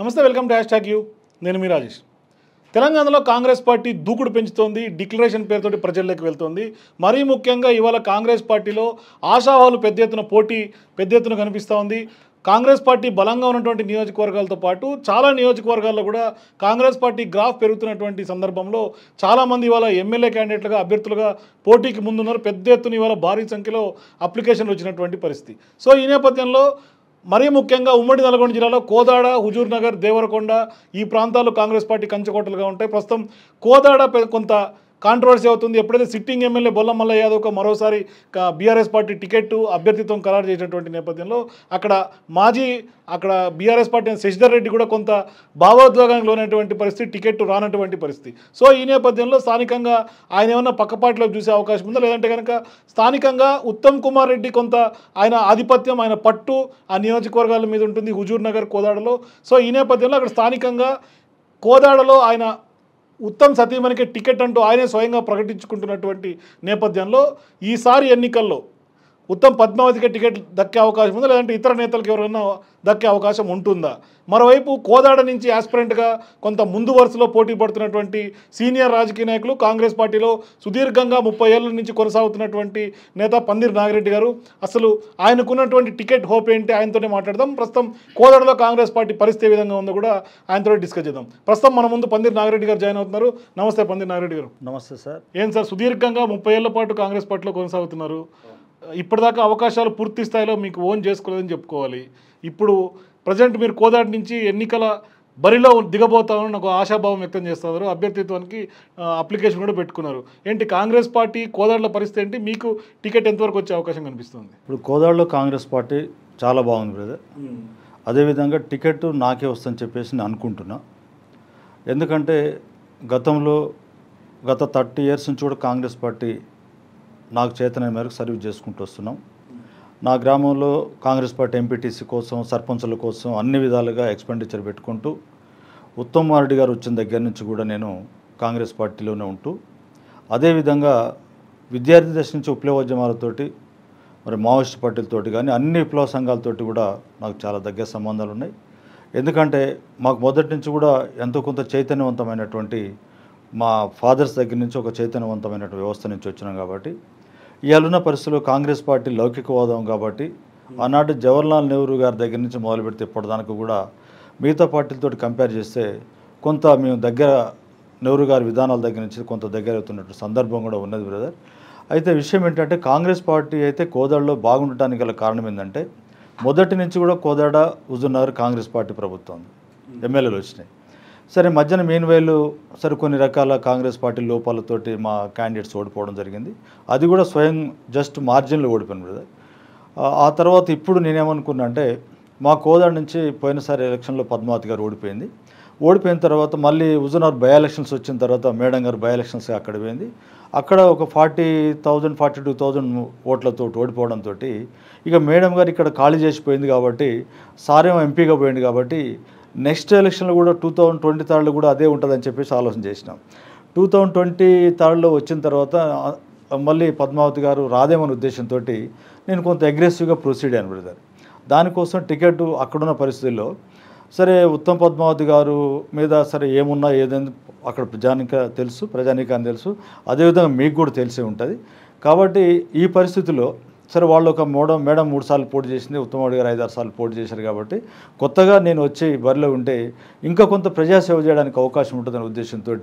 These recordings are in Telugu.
నమస్తే welcome to hashtag U నేను మీ రాజేష్ తెలంగాణలో కాంగ్రెస్ పార్టీ దూకుడు పెంచుతోంది డిక్లరేషన్ పేరుతోటి ప్రజల్లోకి వెళ్తోంది మరీ ముఖ్యంగా ఇవాళ కాంగ్రెస్ పార్టీలో ఆశావాలు పెద్ద ఎత్తున పోటీ పెద్ద ఎత్తున కనిపిస్తూ ఉంది కాంగ్రెస్ పార్టీ బలంగా ఉన్నటువంటి నియోజకవర్గాలతో పాటు చాలా నియోజకవర్గాల్లో కూడా కాంగ్రెస్ పార్టీ గ్రాఫ్ పెరుగుతున్నటువంటి సందర్భంలో చాలామంది ఇవాళ ఎమ్మెల్యే క్యాండిడేట్లుగా అభ్యర్థులుగా పోటీకి ముందున్నారు పెద్ద ఎత్తున ఇవాళ భారీ సంఖ్యలో అప్లికేషన్లు వచ్చినటువంటి పరిస్థితి సో ఈ నేపథ్యంలో మరీ ముఖ్యంగా ఉమ్మడి నల్గొండ జిల్లాలో కోదాడ హుజూర్నగర్ దేవరకొండ ఈ ప్రాంతాలు కాంగ్రెస్ పార్టీ కంచుకోటలుగా ఉంటాయి ప్రస్తుతం కోదాడ కొంత కాంట్రవర్సీ అవుతుంది ఎప్పుడైతే సిట్టింగ్ ఎమ్మెల్యే బొల్లమల్ల యాదవ్కు మరోసారి బీఆర్ఎస్ పార్టీ టికెట్ అభ్యర్థిత్వం ఖరారు చేసినటువంటి నేపథ్యంలో అక్కడ మాజీ అక్కడ బీఆర్ఎస్ పార్టీ శశిధర్ రెడ్డి కూడా కొంత భావోద్వేగానికి లోనటువంటి పరిస్థితి టికెట్ రానటువంటి పరిస్థితి సో ఈ నేపథ్యంలో స్థానికంగా ఆయన ఏమన్నా పక్కపాటిలో చూసే అవకాశం ఉందా లేదంటే కనుక స్థానికంగా ఉత్తమ్ కుమార్ రెడ్డి కొంత ఆయన ఆధిపత్యం ఆయన పట్టు ఆ నియోజకవర్గాల మీద ఉంటుంది హుజూర్ నగర్ కోదాడలో సో ఈ నేపథ్యంలో అక్కడ స్థానికంగా కోదాడలో ఆయన ఉత్తమ్ సతీమణికి టికెట్ అంటూ ఆయనే స్వయంగా ప్రకటించుకుంటున్నటువంటి నేపథ్యంలో ఈసారి ఎన్నికల్లో ఉత్తమ్ పద్మావతికి టికెట్ దక్కే అవకాశం ఉందా లేదంటే ఇతర నేతలకు ఎవరైనా దక్కే అవకాశం ఉంటుందా మరోవైపు కోదాడ నుంచి యాస్పిరెంట్గా కొంత ముందు వరుసలో పోటీ పడుతున్నటువంటి సీనియర్ రాజకీయ నాయకులు కాంగ్రెస్ పార్టీలో సుదీర్ఘంగా ముప్పై ఏళ్ళ నుంచి కొనసాగుతున్నటువంటి నేత పందిరి నాగిరెడ్డి గారు అసలు ఆయనకున్నటువంటి టికెట్ హోప్ ఏంటి ఆయనతోనే మాట్లాడదాం ప్రస్తుతం కోదాడలో కాంగ్రెస్ పార్టీ పరిస్థితి విధంగా ఉందో కూడా ఆయనతో డిస్కస్ చేద్దాం ప్రస్తుతం మన ముందు పందిరి నాగిరెడ్డి గారు జాయిన్ అవుతున్నారు నమస్తే పందిరి నాగిరెడ్డి గారు నమస్తే సార్ ఏం సార్ సుదీర్ఘంగా ముప్పై ఏళ్ల పాటు కాంగ్రెస్ పార్టీలో కొనసాగుతున్నారు ఇప్పటిదాకా అవకాశాలు పూర్తి స్థాయిలో మీకు ఓన్ చేసుకోలేదని చెప్పుకోవాలి ఇప్పుడు ప్రజెంట్ మీరు కోదాటి నుంచి ఎన్నికల బరిలో దిగబోతామని నాకు ఆశాభావం వ్యక్తం చేస్తున్నారు అభ్యర్థిత్వానికి అప్లికేషన్ కూడా పెట్టుకున్నారు ఏంటి కాంగ్రెస్ పార్టీ కోదాడుల పరిస్థితి ఏంటి మీకు టికెట్ ఎంతవరకు వచ్చే అవకాశం కనిపిస్తుంది ఇప్పుడు కోదాడులో కాంగ్రెస్ పార్టీ చాలా బాగుంది బ్రదర్ అదేవిధంగా టికెట్ నాకే వస్తుందని చెప్పేసి నేను అనుకుంటున్నా ఎందుకంటే గతంలో గత థర్టీ ఇయర్స్ నుంచి కూడా కాంగ్రెస్ పార్టీ నాకు చేతనైన మేరకు సర్వీస్ చేసుకుంటూ వస్తున్నాం నా గ్రామంలో కాంగ్రెస్ పార్టీ ఎంపీటీసీ కోసం సర్పంచుల కోసం అన్ని విధాలుగా ఎక్స్పెండిచర్ పెట్టుకుంటూ మారెడ్డి గారు వచ్చిన దగ్గర నుంచి కూడా నేను కాంగ్రెస్ పార్టీలోనే ఉంటూ అదేవిధంగా విద్యార్థి దశ నుంచి ఉద్యమాలతోటి మరి మావోయిస్ట్ పార్టీలతోటి కానీ అన్ని విప్లవ సంఘాలతోటి కూడా నాకు చాలా దగ్గర సంబంధాలు ఉన్నాయి ఎందుకంటే మాకు మొదటి నుంచి కూడా ఎంతో కొంత చైతన్యవంతమైనటువంటి మా ఫాదర్స్ దగ్గర నుంచి ఒక చైతన్యవంతమైనటువంటి వ్యవస్థ నుంచి వచ్చినాం కాబట్టి ఇవాళ పరిస్థితుల్లో కాంగ్రెస్ పార్టీ లౌకికవాదం కాబట్టి ఆనాడు జవహర్లాల్ నెహ్రూ గారి దగ్గర నుంచి మొదలు పెడితే ఇప్పటిదానికి కూడా మిగతా పార్టీలతో కంపేర్ చేస్తే కొంత మేము దగ్గర నెహ్రూ గారి విధానాల దగ్గర నుంచి కొంత దగ్గర అవుతున్నట్టు సందర్భం కూడా ఉన్నది బ్రదర్ అయితే విషయం ఏంటంటే కాంగ్రెస్ పార్టీ అయితే కోదాడలో బాగుండటానికి గల కారణం ఏంటంటే మొదటి నుంచి కూడా కోదాడ హుజుర్నగర్ కాంగ్రెస్ పార్టీ ప్రభుత్వం ఎమ్మెల్యేలు వచ్చినాయి సరే మధ్యన మెయిన్ వేలు సరే కొన్ని రకాల కాంగ్రెస్ పార్టీ లోపాలతోటి మా క్యాండిడేట్స్ ఓడిపోవడం జరిగింది అది కూడా స్వయం జస్ట్ మార్జిన్లో ఓడిపోయింది బ్రదర్ ఆ తర్వాత ఇప్పుడు నేనేమనుకున్నా అంటే మా కోదాడ నుంచి పోయినసారి ఎలక్షన్లో పద్మావతి గారు ఓడిపోయింది ఓడిపోయిన తర్వాత మళ్ళీ హుజనార్ బై ఎలక్షన్స్ వచ్చిన తర్వాత మేడం గారు బై ఎలక్షన్స్ అక్కడ పోయింది అక్కడ ఒక forty thousand forty two thousand ఓట్లతో ఓడిపోవడంతో ఇక మేడం గారు ఇక్కడ ఖాళీ చేసిపోయింది కాబట్టి సారేమో ఎంపీగా పోయింది కాబట్టి నెక్స్ట్ ఎలక్షన్లో కూడా టూ థౌజండ్ ట్వంటీ థర్డ్లో కూడా అదే ఉంటుందని చెప్పేసి ఆలోచన చేసినాం టూ థౌజండ్ ట్వంటీ థర్డ్లో వచ్చిన తర్వాత మళ్ళీ పద్మావతి గారు రాదేమనే ఉద్దేశంతో నేను కొంత అగ్రెసివ్గా ప్రొసీడ్ అయ్యాను బ్రదర్ దానికోసం టికెట్ అక్కడున్న పరిస్థితుల్లో సరే ఉత్తమ్ పద్మావతి గారు మీద సరే ఏమున్నా ఏదైంది అక్కడ ప్రజానిక తెలుసు ప్రజానికాన్ని తెలుసు అదేవిధంగా మీకు కూడా తెలిసే ఉంటుంది కాబట్టి ఈ పరిస్థితిలో సరే వాళ్ళు ఒక మోడం మేడం మూడు సార్లు పోటీ చేసింది ఉత్తమవాడి గారు ఐదారు సార్లు పోటీ చేశారు కాబట్టి కొత్తగా నేను వచ్చి బరిలో ఉంటే ఇంకా కొంత ప్రజాసేవ చేయడానికి అవకాశం ఉంటుందనే ఉద్దేశంతో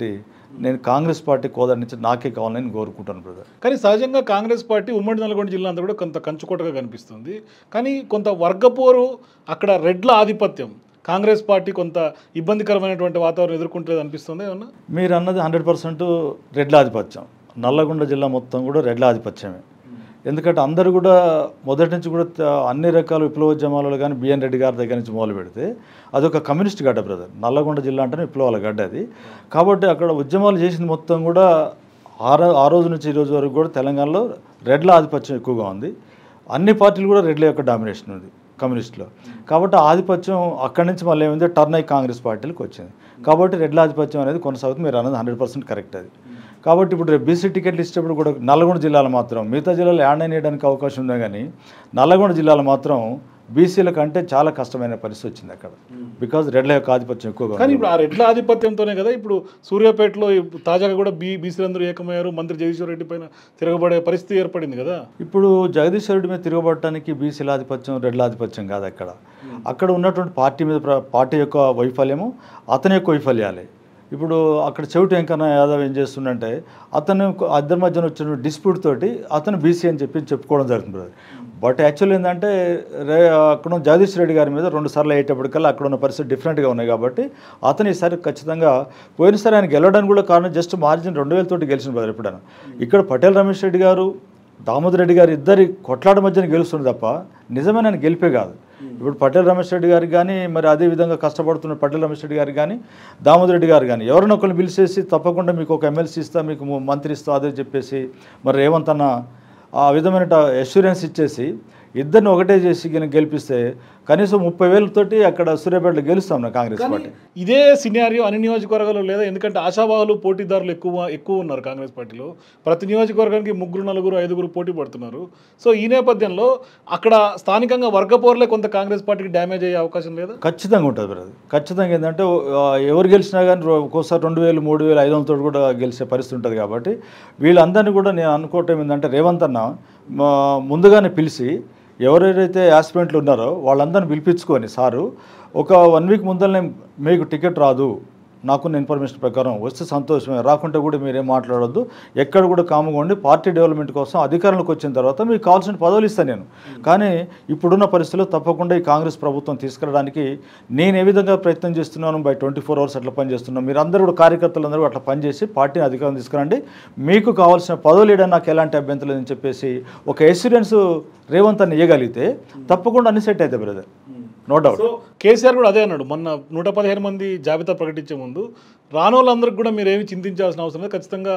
నేను కాంగ్రెస్ పార్టీ కోదా నుంచి నాకే కావాలని కోరుకుంటాను బ్రదర్ కానీ సహజంగా కాంగ్రెస్ పార్టీ ఉమ్మడి నల్గొండ జిల్లా అంతా కూడా కొంత కంచుకోటగా కనిపిస్తుంది కానీ కొంత వర్గపోరు అక్కడ రెడ్ల ఆధిపత్యం కాంగ్రెస్ పార్టీ కొంత ఇబ్బందికరమైనటువంటి వాతావరణం ఎదుర్కొంటలేదు అనిపిస్తుంది ఏమన్నా మీరు అన్నది హండ్రెడ్ పర్సెంట్ రెడ్ల ఆధిపత్యం నల్లగొండ జిల్లా మొత్తం కూడా రెడ్ల ఆధిపత్యమే ఎందుకంటే అందరూ కూడా మొదటి నుంచి కూడా అన్ని రకాల విప్లవోద్యమాలు కానీ బిఎన్ రెడ్డి గారి దగ్గర నుంచి మొదలు పెడితే అదొక కమ్యూనిస్ట్ గడ్డ బ్రదర్ నల్లగొండ జిల్లా అంటేనే విప్లవాల గడ్డ అది కాబట్టి అక్కడ ఉద్యమాలు చేసింది మొత్తం కూడా ఆ రోజు నుంచి ఈ రోజు వరకు కూడా తెలంగాణలో రెడ్ల ఆధిపత్యం ఎక్కువగా ఉంది అన్ని పార్టీలు కూడా రెడ్ల యొక్క డామినేషన్ ఉంది కమ్యూనిస్టులో కాబట్టి ఆధిపత్యం అక్కడి నుంచి మళ్ళీ ఏమైంది టర్న్ అయ్యి కాంగ్రెస్ పార్టీలకు వచ్చింది కాబట్టి రెడ్ల ఆధిపత్యం అనేది కొనసాగుతుంది మీరు అన్నది హండ్రెడ్ పర్సెంట్ కరెక్ట్ అది కాబట్టి ఇప్పుడు రేపు బీసీ టికెట్లు ఇచ్చేటప్పుడు కూడా నల్గొండ జిల్లాలో మాత్రం మిగతా జిల్లాలో యాడ్ వేయడానికి అవకాశం ఉందా కానీ నల్గొండ జిల్లాలో మాత్రం బీసీల కంటే చాలా కష్టమైన పరిస్థితి వచ్చింది అక్కడ బికాజ్ hmm. రెడ్ల యొక్క ఆధిపత్యం ఎక్కువగా కానీ ఇప్పుడు ఆ రెడ్ల ఆధిపత్యంతోనే కదా ఇప్పుడు సూర్యాపేటలో తాజాగా కూడా బీ బీసీలందరూ ఏకమయ్యారు మంత్రి జగదీశ్వర రెడ్డి పైన తిరగబడే పరిస్థితి ఏర్పడింది కదా ఇప్పుడు జగదీశ్వర రెడ్డి మీద తిరగబడటానికి బీసీల ఆధిపత్యం రెడ్ల ఆధిపత్యం కాదు అక్కడ hmm. అక్కడ ఉన్నటువంటి పార్టీ మీద పార్టీ యొక్క వైఫల్యము అతని యొక్క వైఫల్యాలే ఇప్పుడు అక్కడ చెవిటి వెంకన్న యాదవ్ ఏం చేస్తుందంటే అతను ఇద్దరి మధ్యన వచ్చిన డిస్ప్యూట్ తోటి అతను బీసీ అని చెప్పి చెప్పుకోవడం జరుగుతుంది బ్రదర్ బట్ యాక్చువల్ ఏంటంటే రే అక్కడ జగదీష్ రెడ్డి గారి మీద రెండు సార్లు అయ్యేటప్పటికల్లా అక్కడ ఉన్న పరిస్థితి డిఫరెంట్గా ఉన్నాయి కాబట్టి అతను ఈసారి ఖచ్చితంగా పోయినసారి ఆయన గెలవడానికి కూడా కారణం జస్ట్ మార్జిన్ రెండు వేల తోటి గెలిచిన బ్రదర్ ఎప్పుడైనా ఇక్కడ పటేల్ రమేష్ రెడ్డి గారు దామోదర్ రెడ్డి గారు ఇద్దరి కొట్లాడ మధ్యన గెలుస్తుంది తప్ప నిజమే నేను గెలిపే కాదు ఇప్పుడు పటేల్ రమేష్ రెడ్డి గారికి కానీ మరి అదేవిధంగా కష్టపడుతున్న పటేల్ రమేష్ రెడ్డి గారికి కానీ దామోదర్ రెడ్డి గారు కానీ ఎవరినొకరిని ఒకరిని పిలిచేసి తప్పకుండా మీకు ఒక ఎమ్మెల్సీ ఇస్తా మీకు మంత్రి ఇస్తా అదే చెప్పేసి మరి రేవంత్ ఆ విధమైన అష్యూరెన్స్ ఇచ్చేసి ఇద్దరిని ఒకటే చేసి గెలిపిస్తే కనీసం ముప్పై వేలతోటి అక్కడ సూర్యాపేటలో గెలుస్తాం కాంగ్రెస్ పార్టీ ఇదే సినారియో అన్ని నియోజకవర్గాలు లేదా ఎందుకంటే ఆశాభావాలు పోటీదారులు ఎక్కువ ఎక్కువ ఉన్నారు కాంగ్రెస్ పార్టీలో ప్రతి నియోజకవర్గానికి ముగ్గురు నలుగురు ఐదుగురు పోటీ పడుతున్నారు సో ఈ నేపథ్యంలో అక్కడ స్థానికంగా వర్గపోర్లే కొంత కాంగ్రెస్ పార్టీకి డ్యామేజ్ అయ్యే అవకాశం లేదా ఖచ్చితంగా ఉంటుంది బ్రదర్ ఖచ్చితంగా ఏంటంటే ఎవరు గెలిచినా కానీ ఒక్కోసారి రెండు వేలు మూడు వేలు ఐదు వందలతో కూడా గెలిచే పరిస్థితి ఉంటుంది కాబట్టి వీళ్ళందరినీ కూడా నేను అనుకోవటం ఏంటంటే రేవంత్ అన్న ముందుగానే పిలిచి ఎవరెవరైతే యాస్పిరెంట్లు ఉన్నారో వాళ్ళందరిని పిలిపించుకొని సారు ఒక వన్ వీక్ ముందరనే మీకు టికెట్ రాదు నాకున్న ఇన్ఫర్మేషన్ ప్రకారం వస్తే సంతోషమే రాకుంటే కూడా మీరేం మాట్లాడొద్దు ఎక్కడ కూడా కాముగా పార్టీ డెవలప్మెంట్ కోసం అధికారంలోకి వచ్చిన తర్వాత మీకు కావాల్సిన పదవులు ఇస్తాను నేను కానీ ఇప్పుడున్న పరిస్థితుల్లో తప్పకుండా ఈ కాంగ్రెస్ ప్రభుత్వం తీసుకురావడానికి నేను ఏ విధంగా ప్రయత్నం చేస్తున్నాను బై ట్వంటీ ఫోర్ అవర్స్ అట్లా పనిచేస్తున్నాను మీరందరూ కూడా కార్యకర్తలు అందరూ అట్లా పనిచేసి పార్టీని అధికారం తీసుకురండి మీకు కావాల్సిన పదవులు ఇవ్వడం నాకు ఎలాంటి అభ్యంతరం అని చెప్పేసి ఒక ఎస్యూరెన్స్ రేవంత్ అని ఇవ్వగలిగితే తప్పకుండా అన్ని సెట్ అవుతాయి బ్రదర్ నో డౌట్ కేసీఆర్ కూడా అదే అన్నాడు మొన్న నూట పదిహేను మంది జాబితా ప్రకటించే ముందు వాళ్ళందరికీ కూడా మీరు ఏమి చింతించాల్సిన అవసరం లేదు ఖచ్చితంగా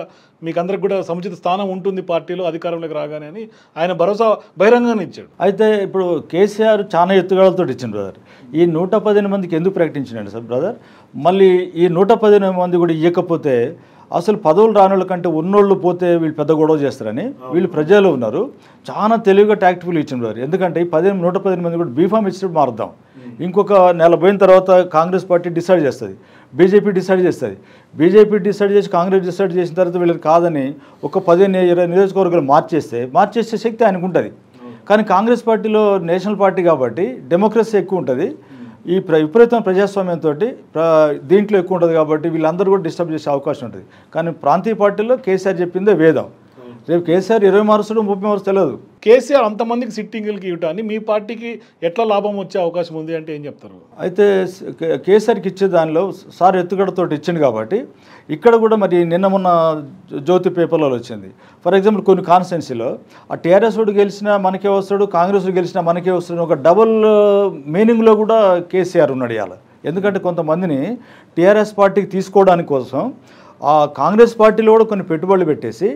మీకు అందరికి కూడా సముచిత స్థానం ఉంటుంది పార్టీలో అధికారంలోకి రాగానే అని ఆయన భరోసా బహిరంగానే ఇచ్చాడు అయితే ఇప్పుడు కేసీఆర్ చాలా ఎత్తుగాలతో ఇచ్చింది బ్రదర్ ఈ నూట మందికి ఎందుకు ప్రకటించినాడు సార్ బ్రదర్ మళ్ళీ ఈ నూట మంది కూడా ఇవ్వకపోతే అసలు పదవులు రాని వాళ్ళ కంటే ఉన్నోళ్ళు పోతే వీళ్ళు పెద్ద గొడవ చేస్తారని వీళ్ళు ప్రజలు ఉన్నారు చాలా తెలివిగా టాక్టికల్ ఇచ్చినారు ఎందుకంటే ఈ పదిహేను నూట పదిహేను మంది కూడా బీఫామ్ ఇచ్చినప్పుడు మారుద్దాం ఇంకొక నెల పోయిన తర్వాత కాంగ్రెస్ పార్టీ డిసైడ్ చేస్తుంది బీజేపీ డిసైడ్ చేస్తుంది బీజేపీ డిసైడ్ చేసి కాంగ్రెస్ డిసైడ్ చేసిన తర్వాత వీళ్ళని కాదని ఒక పదిహేను ఇరవై నియోజకవర్గాలు మార్చేస్తే మార్చేసే శక్తి ఆయనకు ఉంటుంది కానీ కాంగ్రెస్ పార్టీలో నేషనల్ పార్టీ కాబట్టి డెమోక్రసీ ఎక్కువ ఉంటుంది ఈ ప్ర విపరీతమైన ప్రజాస్వామ్యంతో దీంట్లో ఎక్కువ ఉంటుంది కాబట్టి వీళ్ళందరూ కూడా డిస్టర్బ్ చేసే అవకాశం ఉంటుంది కానీ ప్రాంతీయ పార్టీలో కేసీఆర్ చెప్పిందే వేదం రేపు కేసీఆర్ ఇరవై మార్చుడు ముప్పై మార్చు తెలియదు కేసీఆర్ అంతమందికి సిట్టింగులకి ఇవ్వటాన్ని మీ పార్టీకి ఎట్లా లాభం వచ్చే అవకాశం ఉంది అంటే ఏం చెప్తారు అయితే కేసీఆర్కి ఇచ్చే దానిలో సార్ ఎత్తుగడతో ఇచ్చింది కాబట్టి ఇక్కడ కూడా మరి నిన్న మొన్న జ్యోతి పేపర్లో వచ్చింది ఫర్ ఎగ్జాంపుల్ కొన్ని కాన్స్టెన్సీలో ఆ టీఆర్ఎస్ వాడు గెలిచినా మనకే వస్తాడు కాంగ్రెస్ గెలిచినా మనకే వస్తాడు ఒక డబుల్ మీనింగ్లో కూడా కేసీఆర్ ఉన్నాడు ఇవాళ ఎందుకంటే కొంతమందిని టీఆర్ఎస్ పార్టీకి తీసుకోవడానికి కోసం ఆ కాంగ్రెస్ పార్టీలో కూడా కొన్ని పెట్టుబడులు పెట్టేసి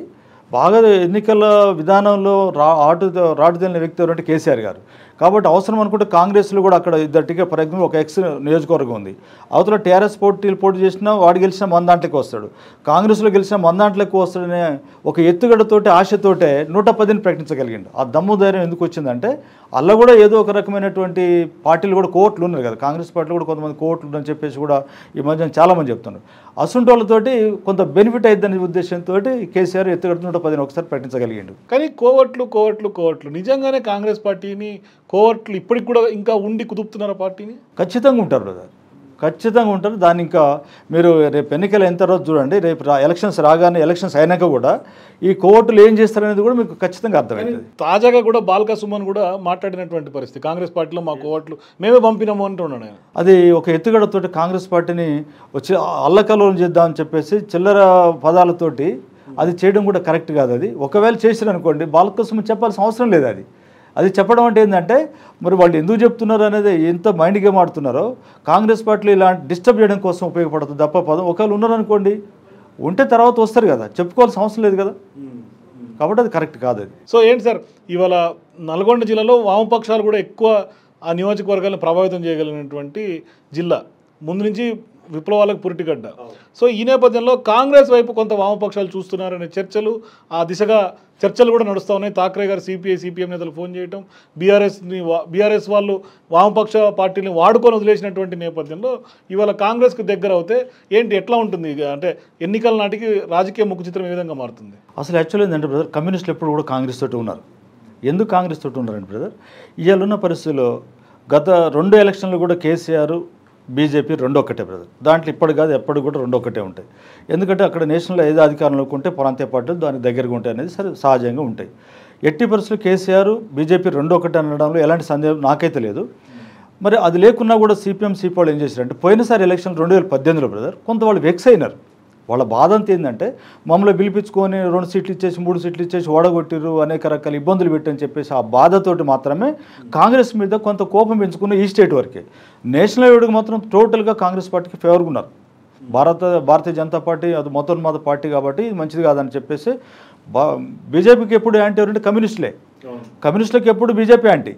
బాగా ఎన్నికల విధానంలో రా ఆటు రాటు వ్యక్తి ఎవరంటే కేసీఆర్ గారు కాబట్టి అవసరం అనుకుంటే కాంగ్రెస్లో కూడా అక్కడ ఇద్దరికే ఫర్ ఎగ్జాంపుల్ ఒక ఎక్స్ నియోజకవర్గం ఉంది అవతల టీఆర్ఎస్ పోటీలు పోటీ చేసినా వాడు గెలిచిన మన దాంట్లోకి వస్తాడు కాంగ్రెస్లో గెలిచిన మన దాంట్లోకి వస్తాడనే ఒక ఎత్తుగడతోటి ఆశతోటే నూట పదిని ప్రకటించగలిగిండు ఆ దమ్ము ధైర్యం ఎందుకు వచ్చిందంటే అలా కూడా ఏదో ఒక రకమైనటువంటి పార్టీలు కూడా కోర్టులు ఉన్నారు కదా కాంగ్రెస్ పార్టీలో కూడా కొంతమంది కోర్టులు అని చెప్పేసి కూడా ఈ మధ్య చాలామంది చెప్తున్నారు అసుంటి వాళ్ళతోటి కొంత బెనిఫిట్ అయ్యిందనే ఉద్దేశంతో కేసీఆర్ నూట పదిని ఒకసారి ప్రకటించగలిగిండు కానీ కోవట్లు కోవట్లు కోవట్లు నిజంగానే కాంగ్రెస్ పార్టీని కోర్టులు ఇప్పటికి కూడా ఇంకా ఉండి కుదుపుతున్నారు పార్టీని ఖచ్చితంగా ఉంటారు బ్రదర్ ఖచ్చితంగా ఉంటారు దాని ఇంకా మీరు రేపు ఎన్నికలు ఎంత రోజు చూడండి రేపు ఎలక్షన్స్ రాగానే ఎలక్షన్స్ అయినాక కూడా ఈ కోర్టులు ఏం చేస్తారనేది కూడా మీకు ఖచ్చితంగా అర్థమైంది తాజాగా కూడా బాలకా సుమన్ కూడా మాట్లాడినటువంటి పరిస్థితి కాంగ్రెస్ పార్టీలో మా కోర్టులు మేమే పంపినాము అంటున్నాను అది ఒక ఎత్తుగడతోటి కాంగ్రెస్ పార్టీని వచ్చి అల్లకలోనం చేద్దామని చెప్పేసి చిల్లర పదాలతోటి అది చేయడం కూడా కరెక్ట్ కాదు అది ఒకవేళ చేసిన అనుకోండి బాలకృష్ణ చెప్పాల్సిన అవసరం లేదు అది అది చెప్పడం అంటే ఏంటంటే మరి వాళ్ళు ఎందుకు చెప్తున్నారు అనేది ఎంత మైండ్ గేమ్ ఆడుతున్నారో కాంగ్రెస్ పార్టీలు ఇలాంటి డిస్టర్బ్ చేయడం కోసం ఉపయోగపడుతుంది తప్ప పదం ఒకవేళ ఉన్నారనుకోండి ఉంటే తర్వాత వస్తారు కదా చెప్పుకోవాల్సిన అవసరం లేదు కదా కాబట్టి అది కరెక్ట్ కాదు అది సో ఏంటి సార్ ఇవాళ నల్గొండ జిల్లాలో వామపక్షాలు కూడా ఎక్కువ ఆ నియోజకవర్గాన్ని ప్రభావితం చేయగలిగినటువంటి జిల్లా ముందు నుంచి విప్లవాలకు పురిటిగడ్డ సో ఈ నేపథ్యంలో కాంగ్రెస్ వైపు కొంత వామపక్షాలు చూస్తున్నారనే చర్చలు ఆ దిశగా చర్చలు కూడా నడుస్తూ ఉన్నాయి థాక్రే గారు సిపిఐ సిపిఎం నేతలు ఫోన్ చేయటం బీఆర్ఎస్ని బీఆర్ఎస్ వాళ్ళు వామపక్ష పార్టీని వాడుకొని వదిలేసినటువంటి నేపథ్యంలో ఇవాళ కాంగ్రెస్కి దగ్గర అవుతే ఏంటి ఎట్లా ఉంటుంది అంటే ఎన్నికల నాటికి రాజకీయ ముఖ చిత్రం ఏ విధంగా మారుతుంది అసలు యాక్చువల్ ఏంటంటే బ్రదర్ కమ్యూనిస్టులు ఎప్పుడు కూడా కాంగ్రెస్ తోటి ఉన్నారు ఎందుకు కాంగ్రెస్ తోటి ఉన్నారండి బ్రదర్ ఇవాళ ఉన్న పరిస్థితుల్లో గత రెండు ఎలక్షన్లు కూడా కేసీఆర్ బీజేపీ రెండు ఒక్కటే బ్రదర్ దాంట్లో ఇప్పటి కాదు ఎప్పటికి కూడా రెండు ఒక్కటే ఉంటాయి ఎందుకంటే అక్కడ నేషనల్ ఏదో అధికారంలోకి ఉంటే ప్రాంతీయ పార్టీలు దానికి దగ్గరగా ఉంటాయి అనేది సరే సహజంగా ఉంటాయి ఎట్టి పరిస్థితులు కేసీఆర్ బీజేపీ రెండు ఒకటి అనడంలో ఎలాంటి సందేహం నాకైతే లేదు మరి అది లేకున్నా కూడా సిపిఎం సిపి వాళ్ళు ఏం చేశారంటే పోయినసారి ఎలక్షన్ రెండు వేల పద్దెనిమిదిలో బ్రదర్ కొంత వాళ్ళు వెక్స్ అయినారు వాళ్ళ బాధ అంత ఏంటంటే మమ్మల్ని పిలిపించుకొని రెండు సీట్లు ఇచ్చేసి మూడు సీట్లు ఇచ్చేసి ఓడగొట్టిరు అనేక రకాల ఇబ్బందులు పెట్టని చెప్పేసి ఆ బాధతోటి మాత్రమే కాంగ్రెస్ మీద కొంత కోపం పెంచుకున్న ఈ స్టేట్ వరకే నేషనల్ లెవెల్కి మాత్రం టోటల్గా కాంగ్రెస్ పార్టీకి ఫేవర్గా ఉన్నారు భారత భారతీయ జనతా పార్టీ అది మొదటి పార్టీ కాబట్టి మంచిది కాదని చెప్పేసి బీజేపీకి ఎప్పుడు యాంటీ ఎవరంటే కమ్యూనిస్టులే కమ్యూనిస్టులకు ఎప్పుడు బీజేపీ యాంటీ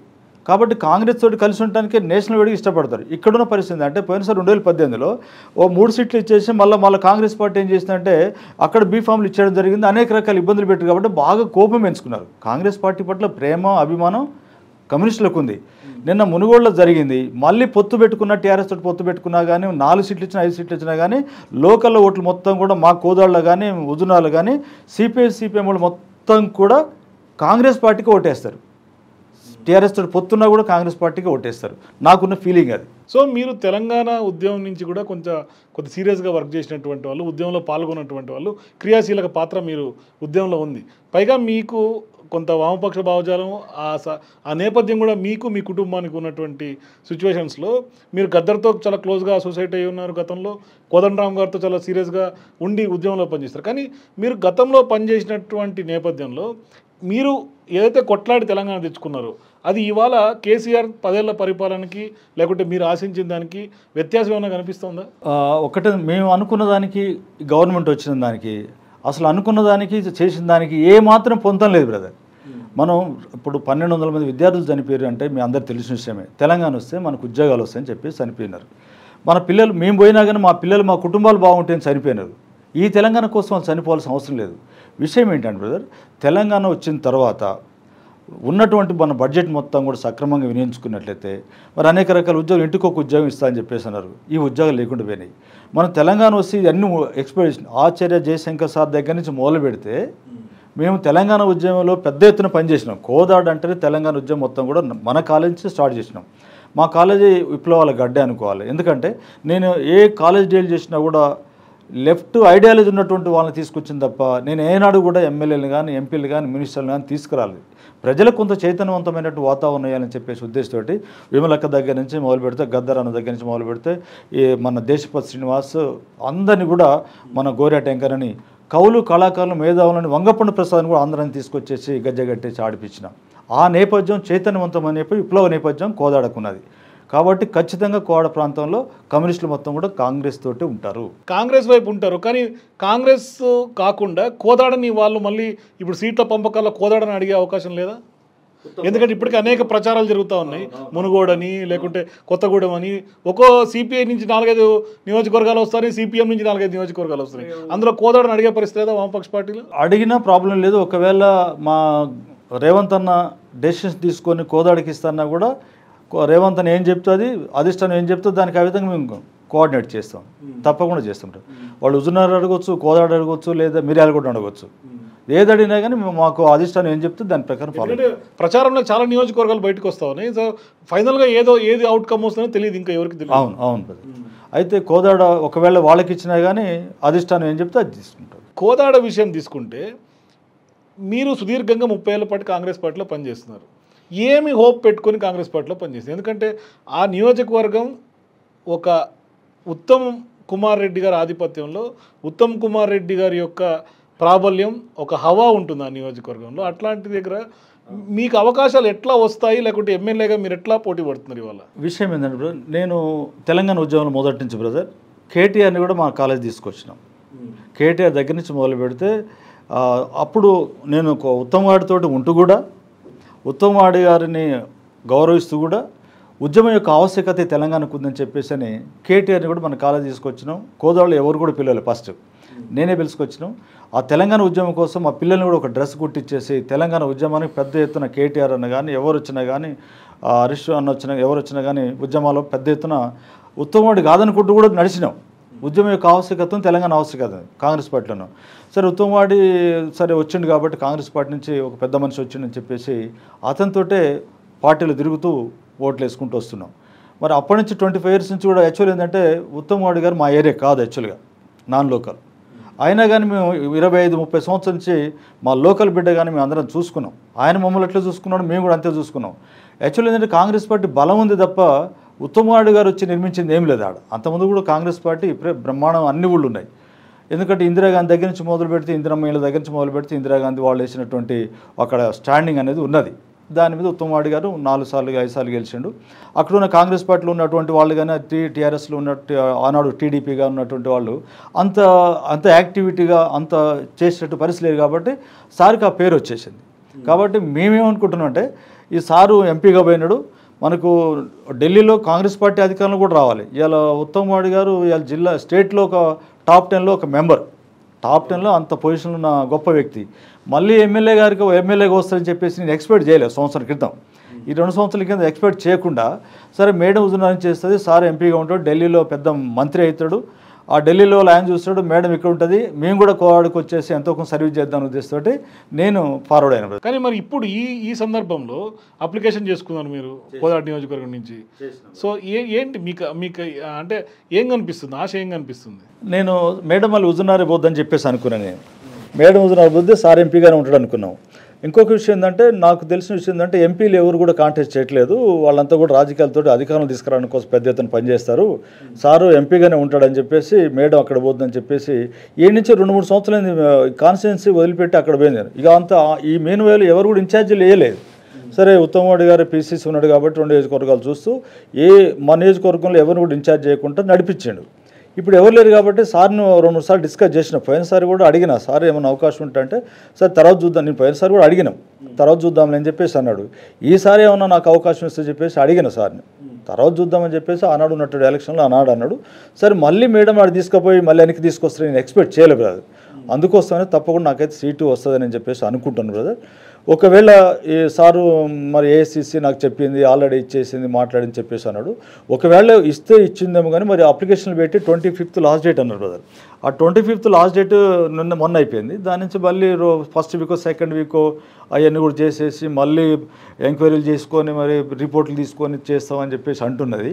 కాబట్టి కాంగ్రెస్ తోటి కలిసి ఉండడానికి నేషనల్ వేడికి ఇష్టపడతారు ఇక్కడున్న పరిస్థితి అంటే పోయినసారి రెండు వేల పద్దెనిమిదిలో ఓ మూడు సీట్లు ఇచ్చేసి మళ్ళీ మళ్ళీ కాంగ్రెస్ పార్టీ ఏం చేసిందంటే అక్కడ బీఫామ్లు ఇచ్చేయడం జరిగింది అనేక రకాల ఇబ్బందులు పెట్టారు కాబట్టి బాగా కోపం ఎంచుకున్నారు కాంగ్రెస్ పార్టీ పట్ల ప్రేమ అభిమానం కమ్యూనిస్టులకు ఉంది నిన్న మునుగోడులో జరిగింది మళ్ళీ పొత్తు పెట్టుకున్న టీఆర్ఎస్ తోటి పొత్తు పెట్టుకున్నా కానీ నాలుగు సీట్లు ఇచ్చినా ఐదు సీట్లు ఇచ్చినా కానీ లోకల్లో ఓట్లు మొత్తం కూడా మా కోదాళ్ళలో కానీ ఉజునాలు కానీ సిపిఐ సిపిఎం వాళ్ళు మొత్తం కూడా కాంగ్రెస్ పార్టీకి ఓటేస్తారు టీఆర్ఎస్ తోటి పొత్తున్నా కూడా కాంగ్రెస్ పార్టీకి ఓటేస్తారు నాకున్న ఫీలింగ్ అది సో మీరు తెలంగాణ ఉద్యమం నుంచి కూడా కొంచెం కొద్ది సీరియస్గా వర్క్ చేసినటువంటి వాళ్ళు ఉద్యమంలో పాల్గొన్నటువంటి వాళ్ళు క్రియాశీలక పాత్ర మీరు ఉద్యమంలో ఉంది పైగా మీకు కొంత వామపక్ష భావజాలం ఆ స ఆ నేపథ్యం కూడా మీకు మీ కుటుంబానికి ఉన్నటువంటి సిచ్యువేషన్స్లో మీరు గద్దర్తో చాలా క్లోజ్గా అసోసియేట్ అయ్యి ఉన్నారు గతంలో కోదండరామ్ గారితో చాలా సీరియస్గా ఉండి ఉద్యమంలో పనిచేస్తారు కానీ మీరు గతంలో పనిచేసినటువంటి నేపథ్యంలో మీరు ఏదైతే కొట్లాడి తెలంగాణ తెచ్చుకున్నారో అది ఇవాళ కేసీఆర్ పదేళ్ల పరిపాలనకి లేకుంటే మీరు ఆశించిన దానికి వ్యత్యాసం ఏమైనా కనిపిస్తుందా ఒకటి మేము అనుకున్న దానికి గవర్నమెంట్ వచ్చిన దానికి అసలు అనుకున్న దానికి చేసిన దానికి ఏమాత్రం పొందడం లేదు బ్రదర్ మనం ఇప్పుడు పన్నెండు వందల మంది విద్యార్థులు చనిపోయారు అంటే మీ అందరు తెలిసిన విషయమే తెలంగాణ వస్తే మనకు ఉద్యోగాలు వస్తాయని చెప్పి చనిపోయినారు మన పిల్లలు మేము పోయినా కానీ మా పిల్లలు మా కుటుంబాలు బాగుంటాయని చనిపోయినారు ఈ తెలంగాణ కోసం వాళ్ళు చనిపోవాల్సిన అవసరం లేదు విషయం ఏంటంటే బ్రదర్ తెలంగాణ వచ్చిన తర్వాత ఉన్నటువంటి మన బడ్జెట్ మొత్తం కూడా సక్రమంగా వినియోగించుకున్నట్లయితే మరి అనేక రకాల ఉద్యోగం ఇంటికొక ఉద్యోగం ఇస్తా అని చెప్పేసి అన్నారు ఈ ఉద్యోగాలు లేకుండా పోయినాయి మనం తెలంగాణ వచ్చి అన్ని చేసిన ఆచార్య జయశంకర్ సార్ దగ్గర నుంచి మొదలు పెడితే మేము తెలంగాణ ఉద్యమంలో పెద్ద ఎత్తున పనిచేసినాం కోదాడు అంటేనే తెలంగాణ ఉద్యమం మొత్తం కూడా మన కాలేజ్ నుంచి స్టార్ట్ చేసినాం మా కాలేజీ విప్లవాల గడ్డే అనుకోవాలి ఎందుకంటే నేను ఏ కాలేజ్ డీల్ చేసినా కూడా లెఫ్ట్ ఐడియాలజీ ఉన్నటువంటి వాళ్ళని తీసుకొచ్చింది తప్ప నేను ఏనాడు కూడా ఎమ్మెల్యేలు కానీ ఎంపీలు కానీ మినిస్టర్లు కానీ తీసుకురాలి ప్రజలకు కొంత చైతన్యవంతమైనట్టు వాతావరణం వేయాలని చెప్పేసి ఉద్దేశంతో విమలక్క దగ్గర నుంచి మొదలు పెడితే గద్దర్ అన్న దగ్గర నుంచి మొదలు పెడితే ఈ మన దేశపతి శ్రీనివాస్ అందరినీ కూడా మన గోరే టెంకర్ అని కవులు కళాకారులు మేధావులని వంగపండు ప్రసాద్ని కూడా అందరిని తీసుకొచ్చేసి గజ్జగట్టేసి ఆడిపించిన ఆ నేపథ్యం అని చెప్పి విప్లవ నేపథ్యం కోదాడకున్నది కాబట్టి ఖచ్చితంగా కోడ ప్రాంతంలో కమ్యూనిస్టులు మొత్తం కూడా కాంగ్రెస్ తోటి ఉంటారు కాంగ్రెస్ వైపు ఉంటారు కానీ కాంగ్రెస్ కాకుండా కోదాడని వాళ్ళు మళ్ళీ ఇప్పుడు సీట్ల పంపకాల కోదాడని అడిగే అవకాశం లేదా ఎందుకంటే ఇప్పటికీ అనేక ప్రచారాలు జరుగుతూ ఉన్నాయి మునుగోడని లేకుంటే కొత్తగూడెం అని ఒక్కో సిపిఐ నుంచి నాలుగైదు నియోజకవర్గాలు వస్తాయి సిపిఎం నుంచి నాలుగైదు నియోజకవర్గాలు వస్తాయి అందులో కోదాడని అడిగే పరిస్థితి లేదా వామపక్ష పార్టీలు అడిగినా ప్రాబ్లం లేదు ఒకవేళ మా రేవంత్ అన్న డెసిషన్స్ తీసుకొని కోదాడికి ఇస్తానన్నా కూడా రేవంత్ అని ఏం అది అధిష్టానం ఏం చెప్తే దానికి ఆ విధంగా మేము కోఆర్డినేట్ చేస్తాం తప్పకుండా చేస్తుంటాం వాళ్ళు హుజునగర్ అడగొచ్చు కోదాడు అడగొచ్చు లేదా కూడా అడగవచ్చు ఏది అడిగినా కానీ మాకు అధిష్టానం ఏం చెప్తే దాని ప్రకారం ఫాలో ప్రచారంలో చాలా నియోజకవర్గాలు బయటకు వస్తా ఉన్నాయి సో ఫైనల్గా ఏదో ఏది అవుట్కమ్ వస్తుందో తెలియదు ఇంకా ఎవరికి తెలియదు అవును అవును అయితే కోదాడ ఒకవేళ వాళ్ళకి ఇచ్చినా కానీ అధిష్టానం ఏం చెప్తే అది తీసుకుంటారు కోదాడ విషయం తీసుకుంటే మీరు సుదీర్ఘంగా ముప్పై ఏళ్ళ పాటు కాంగ్రెస్ పార్టీలో పనిచేస్తున్నారు ఏమి హోప్ పెట్టుకొని కాంగ్రెస్ పార్టీలో పనిచేసింది ఎందుకంటే ఆ నియోజకవర్గం ఒక ఉత్తమ్ కుమార్ రెడ్డి గారి ఆధిపత్యంలో ఉత్తమ్ కుమార్ రెడ్డి గారి యొక్క ప్రాబల్యం ఒక హవా ఉంటుంది ఆ నియోజకవర్గంలో అట్లాంటి దగ్గర మీకు అవకాశాలు ఎట్లా వస్తాయి లేకుంటే ఎమ్మెల్యేగా మీరు ఎట్లా పోటీ పడుతున్నారు ఇవాళ విషయం ఏంటంటే బ్రదర్ నేను తెలంగాణ ఉద్యమంలో మొదటి నుంచి బ్రదర్ కేటీఆర్ని కూడా మా కాలేజ్ తీసుకొచ్చినాం కేటీఆర్ దగ్గర నుంచి మొదలు పెడితే అప్పుడు నేను ఒక వాడితోటి ఉంటూ కూడా ఉత్తమవాడి గారిని గౌరవిస్తూ కూడా ఉద్యమం యొక్క ఆవశ్యకత తెలంగాణకు ఉందని చెప్పేసి అని కేటీఆర్ని కూడా మన కాలేజ్ తీసుకొచ్చినాం కోదాళ్ళు ఎవరు కూడా పిల్లలు ఫస్ట్ నేనే పిలుచుకొచ్చినాం ఆ తెలంగాణ ఉద్యమం కోసం మా పిల్లల్ని కూడా ఒక డ్రెస్ కుట్టించేసి తెలంగాణ ఉద్యమానికి పెద్ద ఎత్తున కేటీఆర్ అన్న కానీ ఎవరు వచ్చినా కానీ హరీష్ అన్న వచ్చిన ఎవరు వచ్చినా కానీ ఉద్యమాలు పెద్ద ఎత్తున ఉత్తమవాడి కాదనుకుంటూ కూడా నడిచినాం ఉద్యమం యొక్క ఆవశ్యకత తెలంగాణ ఆవశ్యకత కాంగ్రెస్ పార్టీలోనూ సరే ఉత్తమవాడి సరే వచ్చిండు కాబట్టి కాంగ్రెస్ పార్టీ నుంచి ఒక పెద్ద మనిషి వచ్చిండని చెప్పేసి అతనితోటే పార్టీలు తిరుగుతూ ఓట్లు వేసుకుంటూ వస్తున్నాం మరి అప్పటి నుంచి ట్వంటీ ఫైవ్ ఇయర్స్ నుంచి కూడా యాక్చువల్ ఏంటంటే ఉత్తమవాడి గారు మా ఏరియా కాదు యాక్చువల్గా నాన్ లోకల్ అయినా కానీ మేము ఇరవై ఐదు ముప్పై సంవత్సరం నుంచి మా లోకల్ బిడ్డ కానీ మేము అందరం చూసుకున్నాం ఆయన మమ్మల్ని ఎట్లా చూసుకున్నాడు మేము కూడా అంతే చూసుకున్నాం యాక్చువల్ ఏంటంటే కాంగ్రెస్ పార్టీ బలం ఉంది తప్ప ఉత్తమవాడి గారు వచ్చి నిర్మించింది ఏం లేదు ఆడ అంతకుముందు కూడా కాంగ్రెస్ పార్టీ ఇప్పుడే బ్రహ్మాండం అన్ని ఊళ్ళు ఉన్నాయి ఎందుకంటే ఇందిరాగాంధీ దగ్గర నుంచి మొదలు పెడితే ఇందిరమ్మయ్యల దగ్గర నుంచి మొదలు పెడితే ఇందిరాగాంధీ వాళ్ళు వేసినటువంటి అక్కడ స్టాండింగ్ అనేది ఉన్నది దాని మీద ఉత్తమవాడి గారు నాలుగు సార్లు ఐదు సార్లు గెలిచిండు అక్కడ ఉన్న కాంగ్రెస్ పార్టీలో ఉన్నటువంటి వాళ్ళు కానీ టీ టీఆర్ఎస్లో ఉన్న ఆనాడు టీడీపీగా ఉన్నటువంటి వాళ్ళు అంత అంత యాక్టివిటీగా అంత చేసేటట్టు పరిస్థితి లేదు కాబట్టి సార్కి ఆ పేరు వచ్చేసింది కాబట్టి మేమేమనుకుంటున్నామంటే ఈ సారు ఎంపీగా పోయినాడు మనకు ఢిల్లీలో కాంగ్రెస్ పార్టీ అధికారంలో కూడా రావాలి ఇవాళ ఉత్తమ్ వాడి గారు ఇవాళ జిల్లా స్టేట్లో ఒక టాప్ టెన్లో ఒక మెంబర్ టాప్ టెన్లో అంత పొజిషన్ ఉన్న గొప్ప వ్యక్తి మళ్ళీ ఎమ్మెల్యే గారికి ఎమ్మెల్యేగా వస్తారని చెప్పేసి నేను ఎక్స్పెక్ట్ చేయలేదు సంవత్సరం క్రితం ఈ రెండు సంవత్సరాల కింద ఎక్స్పెక్ట్ చేయకుండా సరే మేడం ఉదయం చేస్తుంది సార్ ఎంపీగా ఉంటాడు ఢిల్లీలో పెద్ద మంత్రి అవుతాడు ఆ ఢిల్లీలో ఆయన చూస్తాడు మేడం ఇక్కడ ఉంటుంది మేము కూడా కోవాడికి వచ్చేసి ఎంతో కొంత సర్వీస్ చేద్దాం ఉద్దేశంతో నేను ఫార్వర్డ్ అయిన కానీ మరి ఇప్పుడు ఈ ఈ సందర్భంలో అప్లికేషన్ చేసుకున్నాను మీరు కోదాడ నియోజకవర్గం నుంచి సో ఏ ఏంటి మీకు మీకు అంటే ఏం కనిపిస్తుంది ఆశ ఏం కనిపిస్తుంది నేను మేడం వాళ్ళు ఉజునారే పోద్దని చెప్పేసి అనుకున్నాను నేను మేడం ఉజునారే పోద్ది సార్ ఎంపీగానే ఉంటాడు అనుకున్నాం ఇంకొక విషయం ఏంటంటే నాకు తెలిసిన విషయం ఏంటంటే ఎంపీలు ఎవరు కూడా కాంటెస్ట్ చేయట్లేదు వాళ్ళంతా కూడా రాజకీయాలతో అధికారం తీసుకురావడం కోసం పెద్ద ఎత్తున పనిచేస్తారు సారు ఎంపీగానే ఉంటాడని చెప్పేసి మేడం అక్కడ పోతుందని చెప్పేసి ఏ నుంచి రెండు మూడు సంవత్సరాలు కాన్స్టిట్యున్సీ వదిలిపెట్టి అక్కడ పోయింది ఇక అంతా ఈ మెయిన్ వేలు ఎవరు కూడా ఇన్ఛార్జీలు వేయలేదు సరే ఉత్తమ్ వాడి గారు పీసీసీ ఉన్నాడు కాబట్టి రెండు నియోజకవర్గాలు చూస్తూ ఏ మా నియోజకవర్గంలో ఎవరిని కూడా ఇన్ఛార్జ్ చేయకుండా నడిపించాడు ఇప్పుడు ఎవరు లేరు కాబట్టి సార్ను రెండు సార్లు డిస్కస్ చేసిన పోయినసారి కూడా అడిగిన సార్ ఏమైనా అవకాశం ఉంటే సార్ తర్వాత చూద్దాం నేను పోయినసారి కూడా అడిగినాం తర్వాత చూద్దాం అని చెప్పేసి అన్నాడు ఈసారి ఏమన్నా నాకు అవకాశం ఇస్తే చెప్పేసి అడిగిన సార్ని తర్వాత చూద్దామని చెప్పేసి ఆనాడు ఉన్నట్టు ఎలక్షన్లో ఆనాడు అన్నాడు సరే మళ్ళీ మేడం ఆడు తీసుకుపోయి మళ్ళీ వెనక్కి తీసుకొస్తే నేను ఎక్స్పెక్ట్ చేయలేదు అందుకోసమే తప్పకుండా నాకైతే సీటు వస్తుందని చెప్పేసి అనుకుంటాను బ్రదర్ ఒకవేళ ఈ సారు మరి ఏసీసీ నాకు చెప్పింది ఆల్రెడీ ఇచ్చేసింది మాట్లాడని చెప్పేసి అన్నాడు ఒకవేళ ఇస్తే ఇచ్చిందేమో కానీ మరి అప్లికేషన్లు పెట్టి ట్వంటీ ఫిఫ్త్ లాస్ట్ డేట్ అన్నారు బ్రదర్ ఆ ట్వంటీ ఫిఫ్త్ లాస్ట్ డేట్ నిన్న మొన్న అయిపోయింది దాని నుంచి మళ్ళీ ఫస్ట్ వీకో సెకండ్ వీకో అవన్నీ కూడా చేసేసి మళ్ళీ ఎంక్వైరీలు చేసుకొని మరి రిపోర్ట్లు తీసుకొని చేస్తామని చెప్పేసి అంటున్నది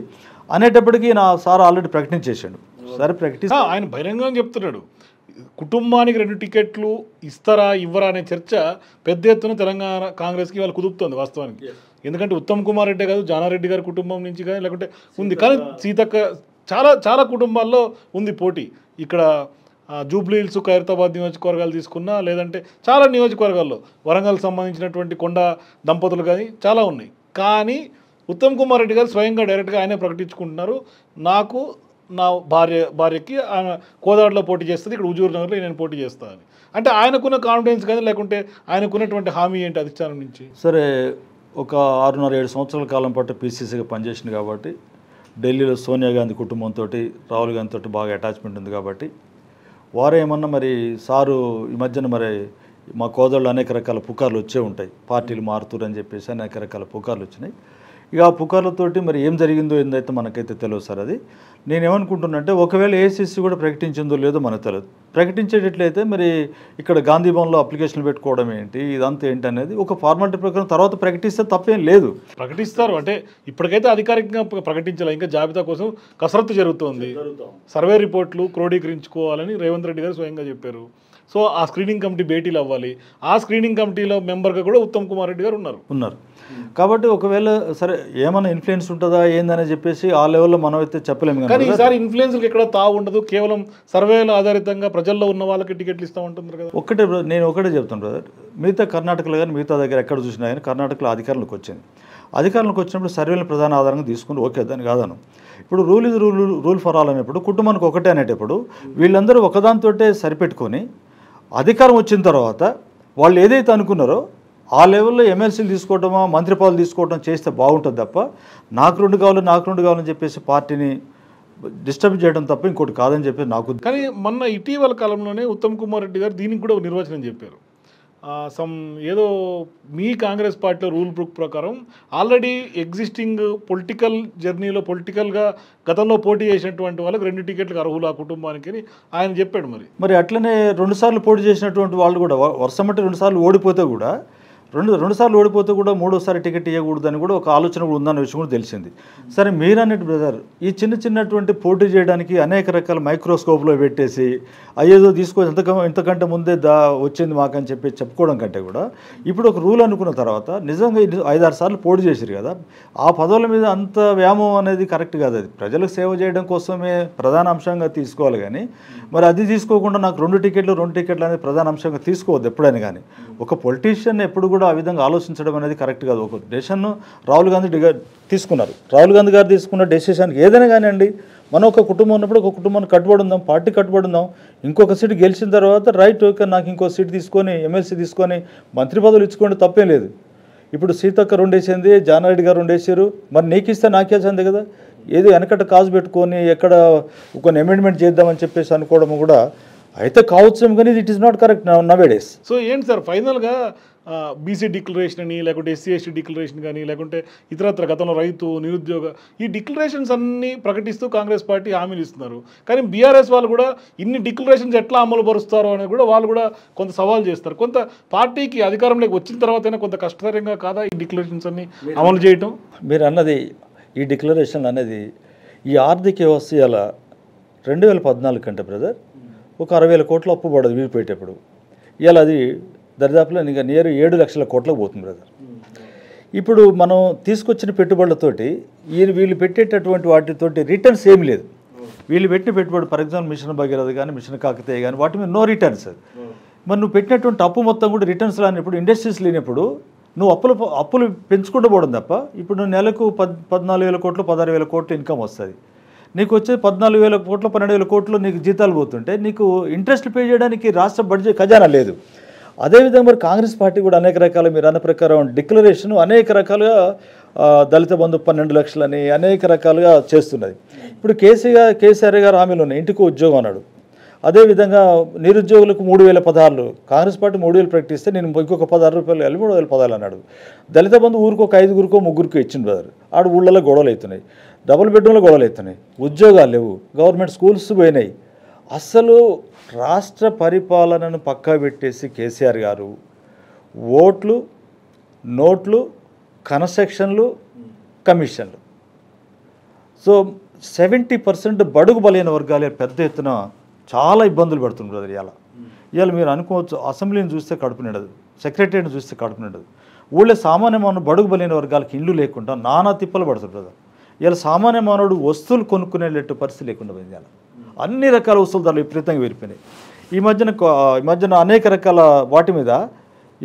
అనేటప్పటికీ నా సార్ ఆల్రెడీ ప్రకటించేసాడు సరే ప్రకటిస్తా ఆయన బహిరంగంగా చెప్తున్నాడు కుటుంబానికి రెండు టికెట్లు ఇస్తారా ఇవ్వరా అనే చర్చ పెద్ద ఎత్తున తెలంగాణ కాంగ్రెస్కి వాళ్ళు కుదుపుతుంది వాస్తవానికి ఎందుకంటే ఉత్తమ్ కుమార్ రెడ్డి కాదు జానారెడ్డి గారి కుటుంబం నుంచి కానీ లేకుంటే ఉంది కానీ సీతక్క చాలా చాలా కుటుంబాల్లో ఉంది పోటీ ఇక్కడ జూబ్లీ హిల్స్ ఖైరతాబాద్ నియోజకవర్గాలు తీసుకున్నా లేదంటే చాలా నియోజకవర్గాల్లో వరంగల్ సంబంధించినటువంటి కొండ దంపతులు కానీ చాలా ఉన్నాయి కానీ ఉత్తమ్ కుమార్ రెడ్డి గారు స్వయంగా డైరెక్ట్గా ఆయనే ప్రకటించుకుంటున్నారు నాకు నా భార్య భార్యకి ఆమె కోదాడలో పోటీ చేస్తుంది ఇక్కడ హుజూర్ నగర్లో నేను పోటీ చేస్తాను అంటే ఆయనకున్న కాన్ఫిడెన్స్ కానీ లేకుంటే ఆయనకున్నటువంటి హామీ ఏంటి అధిష్టానం నుంచి సరే ఒక ఆరున్నర ఏడు సంవత్సరాల కాలం పాటు పీసీసీగా పనిచేసింది కాబట్టి ఢిల్లీలో సోనియా గాంధీ కుటుంబంతో రాహుల్ గాంధీతో బాగా అటాచ్మెంట్ ఉంది కాబట్టి వారేమన్నా మరి సారు ఈ మధ్యన మరి మా కోదాళ్ళు అనేక రకాల పుకార్లు వచ్చే ఉంటాయి పార్టీలు మారుతురని చెప్పేసి అనేక రకాల పుకార్లు వచ్చినాయి ఇక ఆ పుకార్లతోటి మరి ఏం జరిగిందో ఏందైతే మనకైతే తెలియదు సార్ అది నేనేమనుకుంటున్నంటే ఒకవేళ ఏసీసీ కూడా ప్రకటించిందో లేదో మనకు తెలియదు ప్రకటించేటట్లయితే మరి ఇక్కడ గాంధీ అప్లికేషన్లు పెట్టుకోవడం ఏంటి ఇదంతా ఏంటి అనేది ఒక ఫార్మాలిటీ ప్రకారం తర్వాత ప్రకటిస్తే తప్పేం లేదు ప్రకటిస్తారు అంటే ఇప్పటికైతే అధికారికంగా ప్రకటించాలి ఇంకా జాబితా కోసం కసరత్తు జరుగుతోంది సర్వే రిపోర్ట్లు క్రోడీకరించుకోవాలని రేవంత్ రెడ్డి గారు స్వయంగా చెప్పారు సో ఆ స్క్రీనింగ్ కమిటీ భేటీలు అవ్వాలి ఆ స్క్రీనింగ్ కమిటీలో మెంబర్గా కూడా ఉత్తమ్ కుమార్ రెడ్డి గారు ఉన్నారు ఉన్నారు కాబట్టి ఒకవేళ సరే ఏమైనా ఇన్ఫ్లుయెన్స్ ఉంటుందా ఏందని చెప్పేసి ఆ లెవెల్లో మనం అయితే చెప్పలేము కానీ ఈసారి ఇన్ఫ్లుయెన్స్ ఎక్కడ తా ఉండదు కేవలం సర్వేల ఆధారితంగా ప్రజల్లో ఉన్న వాళ్ళకి టికెట్లు ఉంటుంది కదా ఒకటే నేను ఒకటే చెప్తాను బ్రదర్ మిగతా కర్ణాటకలో కానీ మిగతా దగ్గర ఎక్కడ చూసినా కానీ కర్ణాటకలో అధికారులకు వచ్చింది అధికారులకు వచ్చినప్పుడు సర్వేలను ప్రధాన ఆధారంగా తీసుకుని ఓకే దాన్ని కాదను ఇప్పుడు రూల్ ఇది రూల్ రూల్ ఫర్ ఆల్ అనేప్పుడు కుటుంబానికి ఒకటే అనేటప్పుడు వీళ్ళందరూ ఒకదానితోటే సరిపెట్టుకొని అధికారం వచ్చిన తర్వాత వాళ్ళు ఏదైతే అనుకున్నారో ఆ లెవెల్లో ఎమ్మెల్సీలు తీసుకోవడమా మంత్రి పదవులు తీసుకోవడం చేస్తే బాగుంటుంది తప్ప నాకు రెండు కావాలి నాకు రెండు కావాలని చెప్పేసి పార్టీని డిస్టర్బ్ చేయడం తప్ప ఇంకోటి కాదని చెప్పేసి నాకు కానీ మొన్న ఇటీవల కాలంలోనే ఉత్తమ్ కుమార్ రెడ్డి గారు దీనికి కూడా నిర్వచనం చెప్పారు సమ్ ఏదో మీ కాంగ్రెస్ పార్టీలో రూల్ బుక్ ప్రకారం ఆల్రెడీ ఎగ్జిస్టింగ్ పొలిటికల్ జర్నీలో పొలిటికల్గా గతంలో పోటీ చేసినటువంటి వాళ్ళకి రెండు టికెట్లకు అర్హులు ఆ కుటుంబానికి ఆయన చెప్పాడు మరి మరి అట్లనే రెండుసార్లు పోటీ చేసినటువంటి వాళ్ళు కూడా వర్షం అంటే రెండుసార్లు ఓడిపోతే కూడా రెండు రెండుసార్లు ఓడిపోతే కూడా మూడోసారి టికెట్ ఇవ్వకూడదని కూడా ఒక ఆలోచన కూడా ఉందన్న విషయం కూడా తెలిసింది సరే మీరన్నట్టు బ్రదర్ ఈ చిన్న చిన్నటువంటి పోటీ చేయడానికి అనేక రకాల మైక్రోస్కోప్లో పెట్టేసి అయ్యేదో తీసుకొని ఎంత ఇంతకంటే ముందే దా వచ్చింది మాకని చెప్పి చెప్పుకోవడం కంటే కూడా ఇప్పుడు ఒక రూల్ అనుకున్న తర్వాత నిజంగా ఐదారు సార్లు పోటీ చేసిరు కదా ఆ పదవుల మీద అంత వ్యామోహం అనేది కరెక్ట్ కాదు అది ప్రజలకు సేవ చేయడం కోసమే ప్రధాన అంశంగా తీసుకోవాలి కానీ మరి అది తీసుకోకుండా నాకు రెండు టికెట్లు రెండు టికెట్లు అనేది ప్రధాన అంశంగా తీసుకోవద్దు ఎప్పుడైనా కానీ ఒక పొలిటీషియన్ ఎప్పుడు కూడా ఆ విధంగా ఆలోచించడం అనేది కరెక్ట్ కాదు ఒక డెసిషన్ను రాహుల్ గాంధీ తీసుకున్నారు రాహుల్ గాంధీ గారు తీసుకున్న డెసిషన్కి ఏదైనా కానివ్వండి మనం ఒక కుటుంబం ఉన్నప్పుడు ఒక కుటుంబాన్ని కట్టుబడి ఉందాం పార్టీ కట్టుబడి ఉందాం ఇంకొక సీట్ గెలిచిన తర్వాత రైట్ ఓకే నాకు ఇంకో సీట్ తీసుకొని ఎమ్మెల్సీ తీసుకొని మంత్రి పదవులు ఇచ్చుకోండి తప్పేం లేదు ఇప్పుడు సీతక్క రెండేసింది జానారెడ్డి గారు రెండేసారు మరి నీకు ఇస్తే నాకేసింది కదా ఏదో వెనకట కాజు పెట్టుకొని ఎక్కడ కొన్ని అమెండ్మెంట్ చేద్దామని చెప్పేసి అనుకోవడం కూడా అయితే కావచ్చు కానీ it is not correct nowadays so ఏంటి సార్ ఫైనల్గా బీసీ డిక్లరేషన్ అని లేకుంటే ఎస్సీ ఎస్టీ డిక్లరేషన్ కానీ లేకుంటే ఇతరత్ర గతంలో రైతు నిరుద్యోగ ఈ డిక్లరేషన్స్ అన్నీ ప్రకటిస్తూ కాంగ్రెస్ పార్టీ హామీలు ఇస్తున్నారు కానీ బీఆర్ఎస్ వాళ్ళు కూడా ఇన్ని డిక్లరేషన్స్ ఎట్లా అమలు పరుస్తారో అనేది కూడా వాళ్ళు కూడా కొంత సవాల్ చేస్తారు కొంత పార్టీకి అధికారంలోకి వచ్చిన తర్వాతైనా కొంత కష్టతరంగా కాదా ఈ డిక్లరేషన్స్ అన్ని అమలు చేయటం మీరు అన్నది ఈ డిక్లరేషన్ అనేది ఈ ఆర్థిక వ్యవస్థ ఇలా రెండు వేల పద్నాలుగు కంటే బ్రదర్ ఒక అరవై వేల కోట్ల అప్పు పడదు వీలు ఇవాళ అది దరిదాపులో ఇంకా నియర్ ఏడు లక్షల కోట్లకు పోతుంది బ్రదర్ ఇప్పుడు మనం తీసుకొచ్చిన పెట్టుబడులతోటి ఈయన వీళ్ళు పెట్టేటటువంటి వాటితోటి రిటర్న్స్ ఏమి లేదు వీళ్ళు పెట్టిన పెట్టుబడి ఫర్ ఎగ్జాంపుల్ మిషన్ భగీరథ కానీ మిషన్ కాకతే కానీ వాటి మీద నో రిటర్న్స్ మరి నువ్వు పెట్టినటువంటి అప్పు మొత్తం కూడా రిటర్న్స్ రానప్పుడు ఇండస్ట్రీస్ లేనప్పుడు నువ్వు అప్పులు అప్పులు పెంచుకుంటూ పోవడం తప్ప ఇప్పుడు నువ్వు నెలకు పద్ పద్నాలుగు వేల కోట్లు పదహారు వేల కోట్లు ఇన్కమ్ వస్తుంది నీకు వచ్చే పద్నాలుగు వేల కోట్లు పన్నెండు వేల కోట్లు నీకు జీతాలు పోతుంటే నీకు ఇంట్రెస్ట్ పే చేయడానికి రాష్ట్ర బడ్జెట్ ఖజానా లేదు అదేవిధంగా మరి కాంగ్రెస్ పార్టీ కూడా అనేక రకాల మీరు అన్న ప్రకారం డిక్లరేషన్ అనేక రకాలుగా దళిత బంధు పన్నెండు లక్షలని అనేక రకాలుగా చేస్తున్నది ఇప్పుడు కేసీఆర్ కేసీఆర్ గారు హామీలు ఉన్నాయి ఇంటికి ఉద్యోగం అన్నాడు అదేవిధంగా నిరుద్యోగులకు మూడు వేల పదహారులు కాంగ్రెస్ పార్టీ మూడు వేలు ప్రకటిస్తే నేను ఇంకొక పదహారు రూపాయలు వెళ్ళి మూడు వేల పదాలు అన్నాడు దళిత బంధు ఊరికి ఒక ఐదుగురికో ముగ్గురికో ఇచ్చింది బ్రదర్ ఆడ ఊళ్ళలో గొడవలు అవుతున్నాయి డబుల్ బెడ్రూమ్లో గొడవలు అవుతున్నాయి ఉద్యోగాలు లేవు గవర్నమెంట్ స్కూల్స్ పోయినాయి అస్సలు రాష్ట్ర పరిపాలనను పక్కా పెట్టేసి కేసీఆర్ గారు ఓట్లు నోట్లు కన్స్ట్రక్షన్లు కమిషన్లు సో సెవెంటీ పర్సెంట్ బడుగు బలైన వర్గాలే పెద్ద ఎత్తున చాలా ఇబ్బందులు పడుతుండ్రు బ్రదర్ ఇలా ఇవాళ మీరు అనుకోవచ్చు అసెంబ్లీని చూస్తే కడుపు నిండదు సెక్రటరీని చూస్తే కడుపు నిండదు ఊళ్ళో సామాన్య మానవుడు బడుగు బలైన వర్గాలకు ఇండ్లు లేకుండా నానా తిప్పలు పడుతుంది బ్రదర్ ఇలా సామాన్య మానవుడు వస్తువులు కొనుక్కునేటట్టు పరిస్థితి లేకుండా పోయింది ఇలా అన్ని రకాల వస్తువుల ధరలు విపరీతంగా పెరిగిపోయినాయి ఈ మధ్యన ఈ మధ్యన అనేక రకాల వాటి మీద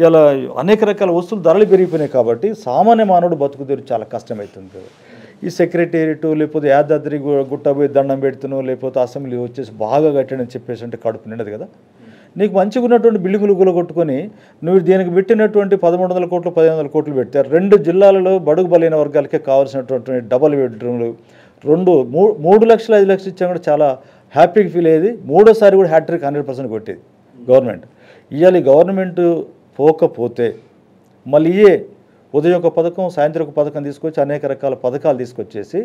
ఇలా అనేక రకాల వస్తువులు ధరలు పెరిగిపోయినాయి కాబట్టి సామాన్య మానవుడు బతుకుదేరు చాలా కష్టమవుతుంది ఈ సెక్రటేరియట్ లేకపోతే యాదాద్రి పోయి దండం పెడుతును లేకపోతే అసెంబ్లీ వచ్చేసి బాగా కట్టాడని చెప్పేసి అంటే కడుపు నిండదు కదా నీకు మంచిగా ఉన్నటువంటి బిల్లుగులు గులగొట్టుకొని నువ్వు దీనికి పెట్టినటువంటి పదమూడు వందల కోట్లు పదిహేను వందల కోట్లు పెడితే రెండు జిల్లాలలో బడుగు బలైన వర్గాలకే కావాల్సినటువంటి డబల్ బెడ్రూమ్లు రెండు మూడు లక్షలు ఐదు లక్షలు ఇచ్చా కూడా చాలా హ్యాపీగా ఫీల్ అయ్యేది మూడోసారి కూడా హ్యాట్రిక్ హండ్రెడ్ పర్సెంట్ కొట్టేది గవర్నమెంట్ ఇవాళ గవర్నమెంట్ పోకపోతే మళ్ళీ ఇయే ఉదయం ఒక పథకం సాయంత్రం ఒక పథకం తీసుకొచ్చి అనేక రకాల పథకాలు తీసుకొచ్చేసి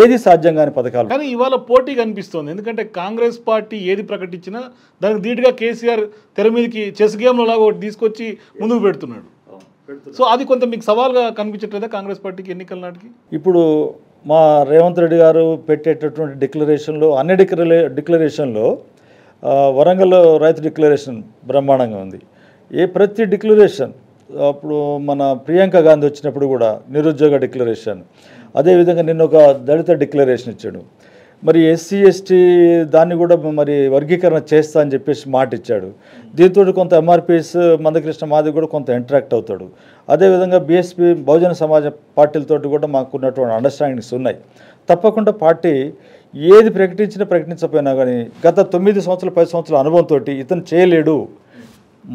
ఏది సాధ్యం కాని పథకాలు కానీ ఇవాళ పోటీ కనిపిస్తుంది ఎందుకంటే కాంగ్రెస్ పార్టీ ఏది ప్రకటించినా దానికి ధీటుగా కేసీఆర్ తెర మీదకి చెస్ గేమ్లో లాగా ఒకటి తీసుకొచ్చి ముందుకు పెడుతున్నాడు సో అది కొంత మీకు సవాల్గా కనిపించట్లేదా కాంగ్రెస్ పార్టీకి ఎన్నికల నాటికి ఇప్పుడు మా రేవంత్ రెడ్డి గారు పెట్టేటటువంటి డిక్లరేషన్లో అన్ని డిక్లరే డిక్లరేషన్లో వరంగల్ రైతు డిక్లరేషన్ బ్రహ్మాండంగా ఉంది ఏ ప్రతి డిక్లరేషన్ అప్పుడు మన ప్రియాంక గాంధీ వచ్చినప్పుడు కూడా నిరుద్యోగ డిక్లరేషన్ అదేవిధంగా నిన్న ఒక దళిత డిక్లరేషన్ ఇచ్చాడు మరి ఎస్సీ ఎస్టీ దాన్ని కూడా మరి వర్గీకరణ చేస్తా అని చెప్పేసి మాట ఇచ్చాడు దీంతో కొంత ఎంఆర్పిఎస్ మందకృష్ణ మాది కూడా కొంత ఇంటరాక్ట్ అవుతాడు అదేవిధంగా బీఎస్పీ బహుజన సమాజ పార్టీలతో కూడా మాకున్నటువంటి అండర్స్టాండింగ్స్ ఉన్నాయి తప్పకుండా పార్టీ ఏది ప్రకటించినా ప్రకటించకపోయినా కానీ గత తొమ్మిది సంవత్సరాలు పది సంవత్సరాల అనుభవంతో ఇతను చేయలేడు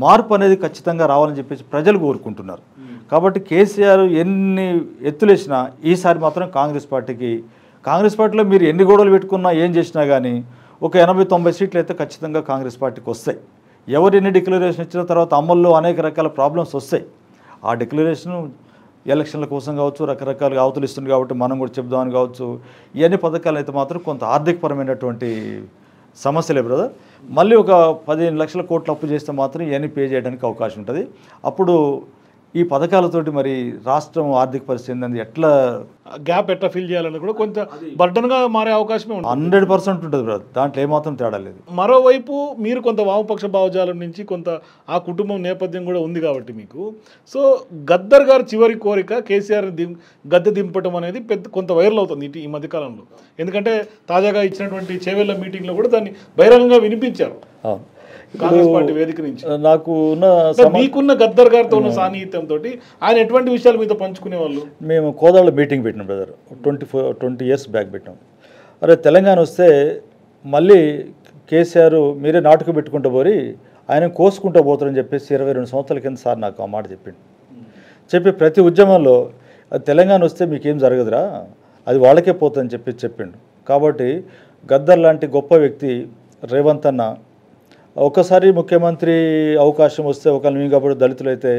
మార్పు అనేది ఖచ్చితంగా రావాలని చెప్పేసి ప్రజలు కోరుకుంటున్నారు కాబట్టి కేసీఆర్ ఎన్ని ఎత్తులేసినా ఈసారి మాత్రం కాంగ్రెస్ పార్టీకి కాంగ్రెస్ పార్టీలో మీరు ఎన్ని గొడవలు పెట్టుకున్నా ఏం చేసినా కానీ ఒక ఎనభై తొంభై సీట్లు అయితే ఖచ్చితంగా కాంగ్రెస్ పార్టీకి వస్తాయి ఎవరు ఎన్ని డిక్లరేషన్ ఇచ్చిన తర్వాత అమల్లో అనేక రకాల ప్రాబ్లమ్స్ వస్తాయి ఆ డిక్లరేషన్ ఎలక్షన్ల కోసం కావచ్చు రకరకాలుగా అవతలిస్తుంది కాబట్టి మనం కూడా చెప్దామని కావచ్చు ఇవన్నీ పథకాలు అయితే మాత్రం కొంత ఆర్థికపరమైనటువంటి సమస్యలే బ్రదర్ మళ్ళీ ఒక పదిహేను లక్షల కోట్లు అప్పు చేస్తే మాత్రం ఇవన్నీ పే చేయడానికి అవకాశం ఉంటుంది అప్పుడు ఈ పథకాలతోటి మరి రాష్ట్రం ఆర్థిక పరిస్థితి ఏంటంటే ఎట్లా గ్యాప్ ఎట్లా ఫిల్ చేయాలని కూడా కొంత బర్డన్గా మారే అవకాశమే ఉంది హండ్రెడ్ పర్సెంట్ ఉంటుంది బ్రదర్ దాంట్లో ఏమాత్రం తేడా లేదు మరోవైపు మీరు కొంత వామపక్ష భావజాలం నుంచి కొంత ఆ కుటుంబం నేపథ్యం కూడా ఉంది కాబట్టి మీకు సో గద్దర్ గారు చివరి కోరిక కేసీఆర్ని దిం గద్దె దింపటం అనేది పెద్ద కొంత వైరల్ అవుతుంది ఇటు ఈ మధ్యకాలంలో ఎందుకంటే తాజాగా ఇచ్చినటువంటి చేవెళ్ళ మీటింగ్లో కూడా దాన్ని బహిరంగంగా వినిపించారు నాకు మీకున్న గద్దర్ గారితో ఉన్న సాన్నిహిత్యంతో ఆయన ఎటువంటి విషయాలు మీతో పంచుకునే వాళ్ళు మేము కోదాలో మీటింగ్ పెట్టినాం brother twenty four twenty years back పెట్టినాం అరే తెలంగాణ వస్తే మళ్ళీ కేసీఆర్ మీరే నాటుకు పెట్టుకుంటూ పోరి ఆయన కోసుకుంటూ పోతారని చెప్పేసి ఇరవై రెండు సంవత్సరాల కింద సార్ నాకు ఆ మాట చెప్పిండు చెప్పి ప్రతి ఉద్యమంలో తెలంగాణ వస్తే మీకేం జరగదురా అది వాళ్ళకే పోతుందని చెప్పి చెప్పిండు కాబట్టి గద్దర్ లాంటి గొప్ప వ్యక్తి రేవంత్ అన్న ఒక్కసారి ముఖ్యమంత్రి అవకాశం వస్తే ఒకళ్ళు ఇంకప్పుడు దళితులైతే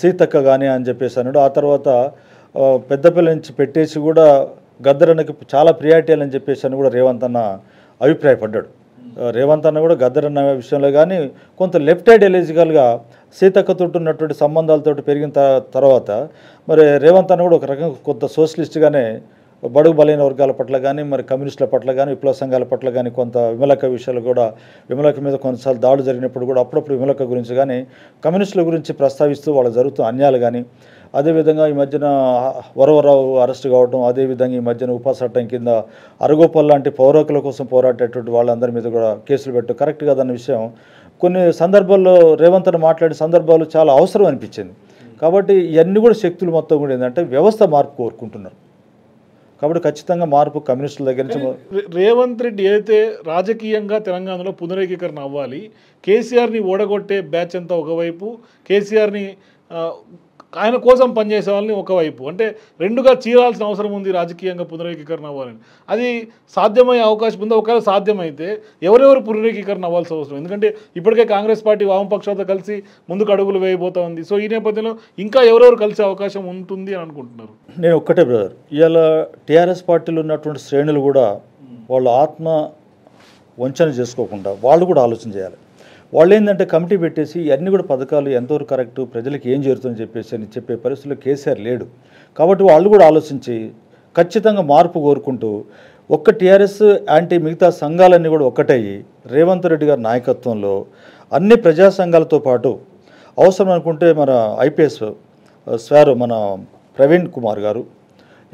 సీతక్క కానీ అని చెప్పేసి అన్నాడు ఆ తర్వాత పెద్దపల్లి నుంచి పెట్టేసి కూడా గద్దరన్నకి చాలా ప్రియారిటీ అని చెప్పేసి అని కూడా రేవంత్ అన్న అభిప్రాయపడ్డాడు రేవంత్ అన్న కూడా గద్దరన్న విషయంలో కానీ కొంత లెఫ్ట్ హైడ్ ఎలిజికల్గా సీతక్కతో ఉన్నటువంటి సంబంధాలతో పెరిగిన తర్వాత మరి రేవంత్ అన్న కూడా ఒక రకంగా కొంత సోషలిస్ట్గానే బడుగు బలైన వర్గాల పట్ల కానీ మరి కమ్యూనిస్టుల పట్ల కానీ విప్లవ సంఘాల పట్ల కానీ కొంత విమలక విషయాలు కూడా విమలక మీద కొన్నిసార్లు దాడులు జరిగినప్పుడు కూడా అప్పుడప్పుడు విమలక గురించి కానీ కమ్యూనిస్టుల గురించి ప్రస్తావిస్తూ వాళ్ళు జరుగుతున్న అన్యాలు కానీ అదేవిధంగా ఈ మధ్యన వరవరావు అరెస్ట్ కావడం అదేవిధంగా ఈ మధ్యన ఉపాసట్టం కింద అరగోపాల్ లాంటి పౌరకుల కోసం పోరాడేటువంటి వాళ్ళందరి మీద కూడా కేసులు పెట్టు కరెక్ట్ కాదన్న విషయం కొన్ని సందర్భాల్లో రేవంత్ అని మాట్లాడే సందర్భాలు చాలా అవసరం అనిపించింది కాబట్టి ఇవన్నీ కూడా శక్తులు మొత్తం కూడా ఏంటంటే వ్యవస్థ మార్పు కోరుకుంటున్నారు కాబట్టి ఖచ్చితంగా మార్పు కమ్యూనిస్టుల దగ్గర నుంచి రేవంత్ రెడ్డి ఏదైతే రాజకీయంగా తెలంగాణలో పునరేకీకరణ అవ్వాలి కేసీఆర్ని ఓడగొట్టే బ్యాచ్ అంతా ఒకవైపు కేసీఆర్ని ఆయన కోసం పనిచేసే వాళ్ళని ఒకవైపు అంటే రెండుగా చీరాల్సిన అవసరం ఉంది రాజకీయంగా పునరేకీకరణ అవ్వాలని అది సాధ్యమయ్యే అవకాశం ఉందో ఒకవేళ సాధ్యమైతే ఎవరెవరు పునరేకీకరణ అవ్వాల్సిన అవసరం ఎందుకంటే ఇప్పటికే కాంగ్రెస్ పార్టీ వామపక్షాలతో కలిసి ముందుకు అడుగులు వేయబోతా ఉంది సో ఈ నేపథ్యంలో ఇంకా ఎవరెవరు కలిసే అవకాశం ఉంటుంది అని అనుకుంటున్నారు నేను ఒక్కటే బ్రదర్ ఇవాళ టీఆర్ఎస్ పార్టీలో ఉన్నటువంటి శ్రేణులు కూడా వాళ్ళ ఆత్మ వంచన చేసుకోకుండా వాళ్ళు కూడా ఆలోచన చేయాలి వాళ్ళు ఏంటంటే కమిటీ పెట్టేసి ఇవన్నీ కూడా పథకాలు ఎంతవరకు కరెక్ట్ ప్రజలకు ఏం జరుగుతుందని చెప్పేసి అని చెప్పే పరిస్థితుల్లో కేసీఆర్ లేడు కాబట్టి వాళ్ళు కూడా ఆలోచించి ఖచ్చితంగా మార్పు కోరుకుంటూ ఒక్క టీఆర్ఎస్ యాంటీ మిగతా సంఘాలన్నీ కూడా ఒక్కటయ్యి రేవంత్ రెడ్డి గారి నాయకత్వంలో అన్ని ప్రజా సంఘాలతో పాటు అవసరం అనుకుంటే మన ఐపీఎస్ సార్ మన ప్రవీణ్ కుమార్ గారు